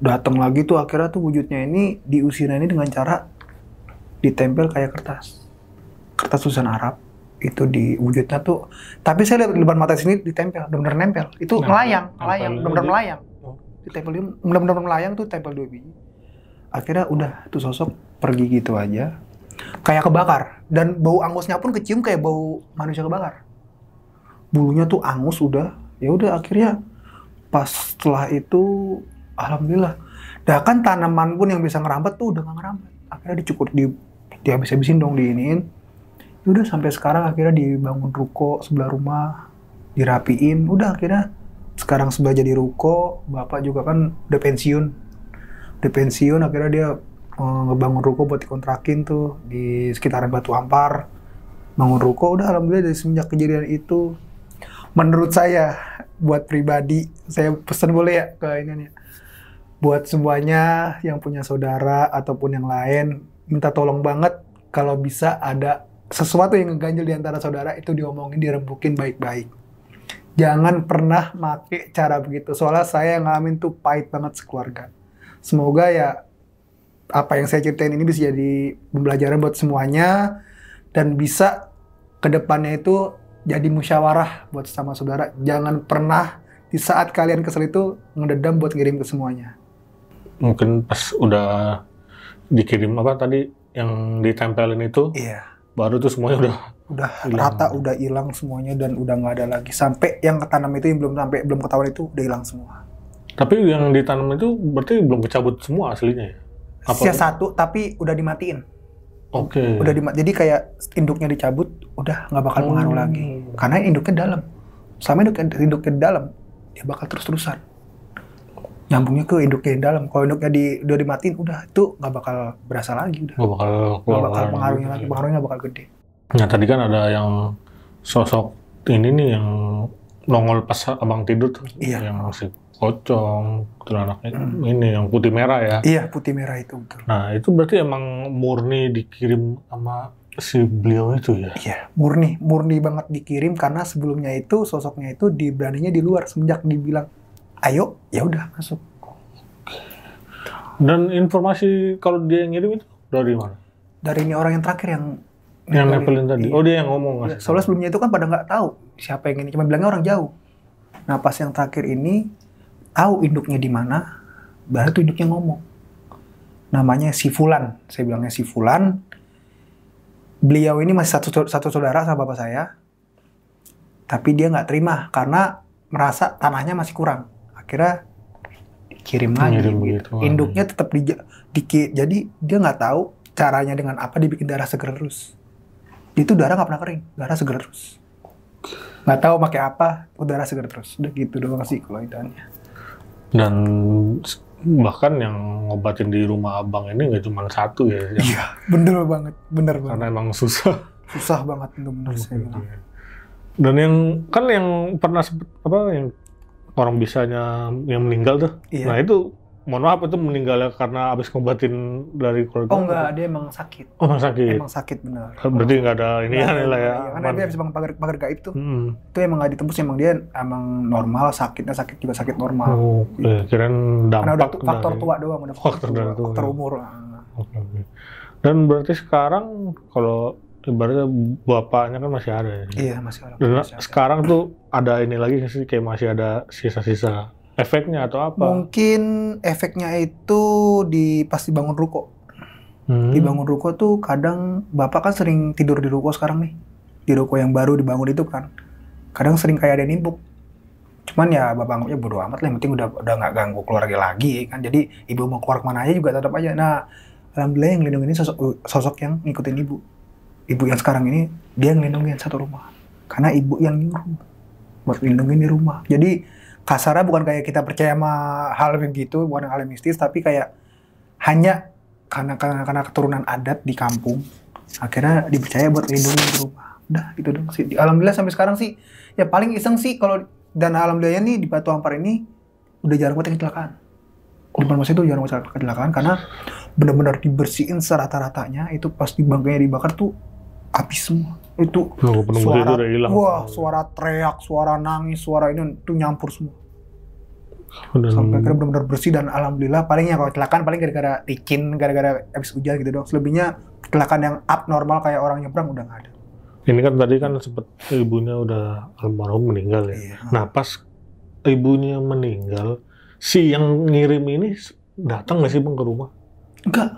datang lagi tuh akhirnya tuh wujudnya ini diusir ini dengan cara ditempel kayak kertas kertas susan Arab itu di wujudnya tuh tapi saya lihat di depan mata sini ditempel benar-benar nempel itu nah, melayang melayang benar-benar melayang oh. ditempel benar-benar melayang tuh tempel dua biji akhirnya udah tuh sosok pergi gitu aja kayak kebakar dan bau angusnya pun kecium kayak bau manusia kebakar bulunya tuh angus udah ya udah akhirnya pas setelah itu alhamdulillah dah kan tanaman pun yang bisa ngerambat tuh udah gak ngerambat akhirnya dicukur di bisa habisin dong Ya udah sampai sekarang akhirnya dibangun ruko sebelah rumah dirapiin udah akhirnya sekarang sebelah jadi ruko bapak juga kan udah pensiun udah pensiun akhirnya dia ngebangun ruko buat dikontrakin tuh di sekitaran Batu Ampar. Bangun ruko udah alhamdulillah dari semenjak kejadian itu menurut saya buat pribadi saya pesan boleh ya ke ini nih. Buat semuanya yang punya saudara ataupun yang lain minta tolong banget kalau bisa ada sesuatu yang ngeganjel di antara saudara itu diomongin, dirembukin baik-baik. Jangan pernah make cara begitu. Soalnya saya yang ngalamin tuh pahit banget sekeluarga. Semoga ya apa yang saya ceritain ini bisa jadi pembelajaran buat semuanya dan bisa kedepannya itu jadi musyawarah buat sama saudara. Jangan pernah di saat kalian kesel itu ngededam buat ngirim ke semuanya. Mungkin pas udah dikirim apa tadi yang ditempelin itu, iya. baru tuh semuanya udah udah ilang. rata, udah hilang semuanya dan udah nggak ada lagi. Sampai yang ketanam itu yang belum sampai belum ketahuan itu udah hilang semua. Tapi yang ditanam itu berarti belum kecabut semua aslinya ya? Sia satu tapi udah dimatiin. Oke. Okay. Udah dimat, jadi kayak induknya dicabut, udah nggak bakal pengaruh hmm. lagi. Karena induknya dalam. sama induknya, induknya dalam, dia bakal terus-terusan. Nyambungnya ke induknya dalam. Kalau induknya di, udah dimatiin, udah itu nggak bakal berasa lagi. Udah. Nggak bakal keluar. Gak bakal pengaruhnya lagi. lagi. Pengaruhnya bakal gede. Nah tadi kan ada yang sosok ini nih yang nongol pas abang tidur tuh. Iya. Yang masih pocong, hmm. ini yang putih merah ya? Iya, putih merah itu betul. Nah, itu berarti emang murni dikirim sama si beliau itu ya? Iya, murni, murni banget dikirim karena sebelumnya itu sosoknya itu diberaninya di luar semenjak dibilang ayo ya udah masuk. Dan informasi kalau dia yang ngirim itu dari mana? Dari ini orang yang terakhir yang yang nepelin tadi. Iya. Oh dia yang ngomong. Iya. Soalnya sebelumnya itu kan pada nggak tahu siapa yang ini, cuma bilangnya orang jauh. Nah pas yang terakhir ini tahu induknya di mana, baru tuh induknya ngomong. Namanya si Fulan, saya bilangnya si Fulan. Beliau ini masih satu, satu saudara sama bapak saya, tapi dia nggak terima karena merasa tanahnya masih kurang. Akhirnya kirim lagi. Gitu. Induknya tetap di, di jadi dia nggak tahu caranya dengan apa dibikin darah seger terus. Itu darah nggak pernah kering, darah seger terus. Nggak tahu pakai apa, udara seger terus. Udah gitu doang sih kalau ituannya. Dan bahkan yang ngobatin di rumah abang ini nggak cuma satu ya. Iya, bener banget, bener banget. Karena emang susah. Susah banget bener-bener saya bilang. Dan yang kan yang pernah apa yang orang bisanya yang meninggal tuh. Iya. Nah itu mohon maaf itu meninggalnya karena habis ngobatin dari keluarga? Oh enggak, dia emang sakit. Oh, emang sakit. Emang sakit benar. Berarti enggak ada ini ya lah ya. Karena dia habis bang pagar pagar gaib tuh. Hmm. Itu emang enggak ditembus emang dia emang normal sakitnya sakit juga sakit normal. Oh, gitu. gitu. kirain dampak karena udah faktor dari, tua doang, udah faktor, faktor, tua, faktor ya. umur. Oke, okay, Dan berarti sekarang kalau ibaratnya bapaknya kan masih ada ya? Iya, masih ada. Dan masih ada. sekarang tuh ada ini lagi sih kayak masih ada sisa-sisa efeknya atau apa? Mungkin efeknya itu di pas dibangun ruko. Hmm. Dibangun ruko tuh kadang bapak kan sering tidur di ruko sekarang nih. Di ruko yang baru dibangun itu kan. Kadang sering kayak ada nimbuk. Cuman ya bapak anggapnya bodo amat lah, yang penting udah udah nggak ganggu keluarga lagi kan. Jadi ibu mau keluar kemana aja juga tetap aja. Nah, alhamdulillah yang lindung ini sosok, sosok yang ngikutin ibu. Ibu yang sekarang ini dia yang ngelindungin satu rumah. Karena ibu yang nyuruh buat lindungin di rumah. Jadi kasarnya bukan kayak kita percaya sama hal yang gitu, bukan hal yang mistis, tapi kayak hanya karena karena, karena keturunan adat di kampung akhirnya dipercaya buat lindungi di gitu. rumah. Udah itu dong sih. Alhamdulillah sampai sekarang sih ya paling iseng sih kalau dan alhamdulillah nih di Batu Ampar ini udah jarang banget kecelakaan. Di Batu itu jarang banget kecelakaan karena benar-benar dibersihin serata-ratanya itu pasti di dibakar tuh habis semua itu oh, suara itu wah suara teriak suara nangis suara ini itu nyampur semua dan... sampai akhirnya benar-benar bersih dan alhamdulillah palingnya kalau kecelakaan paling gara-gara licin gara-gara habis hujan gitu dong selebihnya kecelakaan yang abnormal kayak orang nyebrang udah nggak ada ini kan tadi kan sempet ibunya udah almarhum meninggal ya iya. nah pas ibunya meninggal si yang ngirim ini datang nggak sih bang ke rumah enggak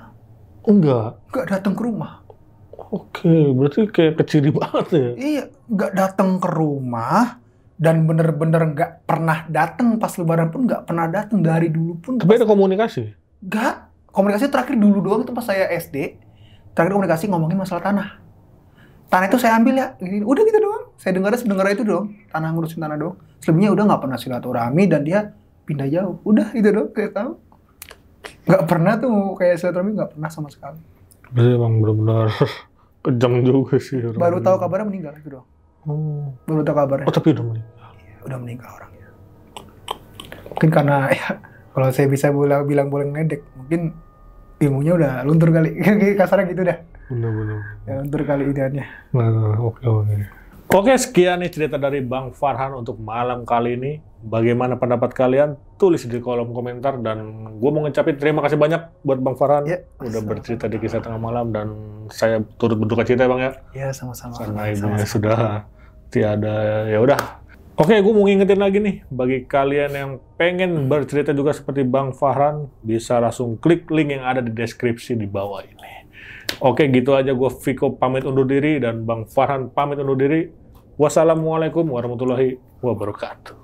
enggak enggak datang ke rumah Oke, berarti kayak kecil banget ya? Iya, nggak datang ke rumah dan bener-bener nggak -bener pernah datang pas Lebaran pun nggak pernah datang dari dulu pun. Tapi ada komunikasi? Nggak, komunikasi terakhir dulu doang itu pas saya SD. Terakhir komunikasi ngomongin masalah tanah. Tanah itu saya ambil ya, udah gitu doang. Saya dengar sedengar itu doang, tanah ngurusin tanah doang. Sebelumnya udah nggak pernah silaturahmi dan dia pindah jauh. Udah gitu doang, kayak tahu. Nggak pernah tuh kayak silaturahmi nggak pernah sama sekali. Berarti emang benar-benar Kejam juga sih. Orang Baru tahu kabarnya meninggal itu doang. Oh. Baru tahu kabarnya. Oh, tapi udah meninggal. Iya, udah meninggal orangnya. Mungkin karena ya, kalau saya bisa bilang bilang boleh ngedek, mungkin ilmunya udah luntur kali. Gitu, kasarnya gitu dah. Bener, bener. Ya, luntur kali ideannya. Nah, oke oke. Oke, sekian nih cerita dari Bang Farhan untuk malam kali ini. Bagaimana pendapat kalian? Tulis di kolom komentar dan gue mau ngecapin terima kasih banyak buat Bang Farhan ya, udah bercerita di kisah tengah malam dan saya turut berduka cita ya, Bang ya. Iya sama-sama. Karena ibunya sudah tiada ya udah. Oke, gue mau ngingetin lagi nih bagi kalian yang pengen hmm. bercerita juga seperti Bang Farhan bisa langsung klik link yang ada di deskripsi di bawah ini. Oke, gitu aja gue Viko pamit undur diri dan Bang Farhan pamit undur diri. Wassalamualaikum warahmatullahi wabarakatuh.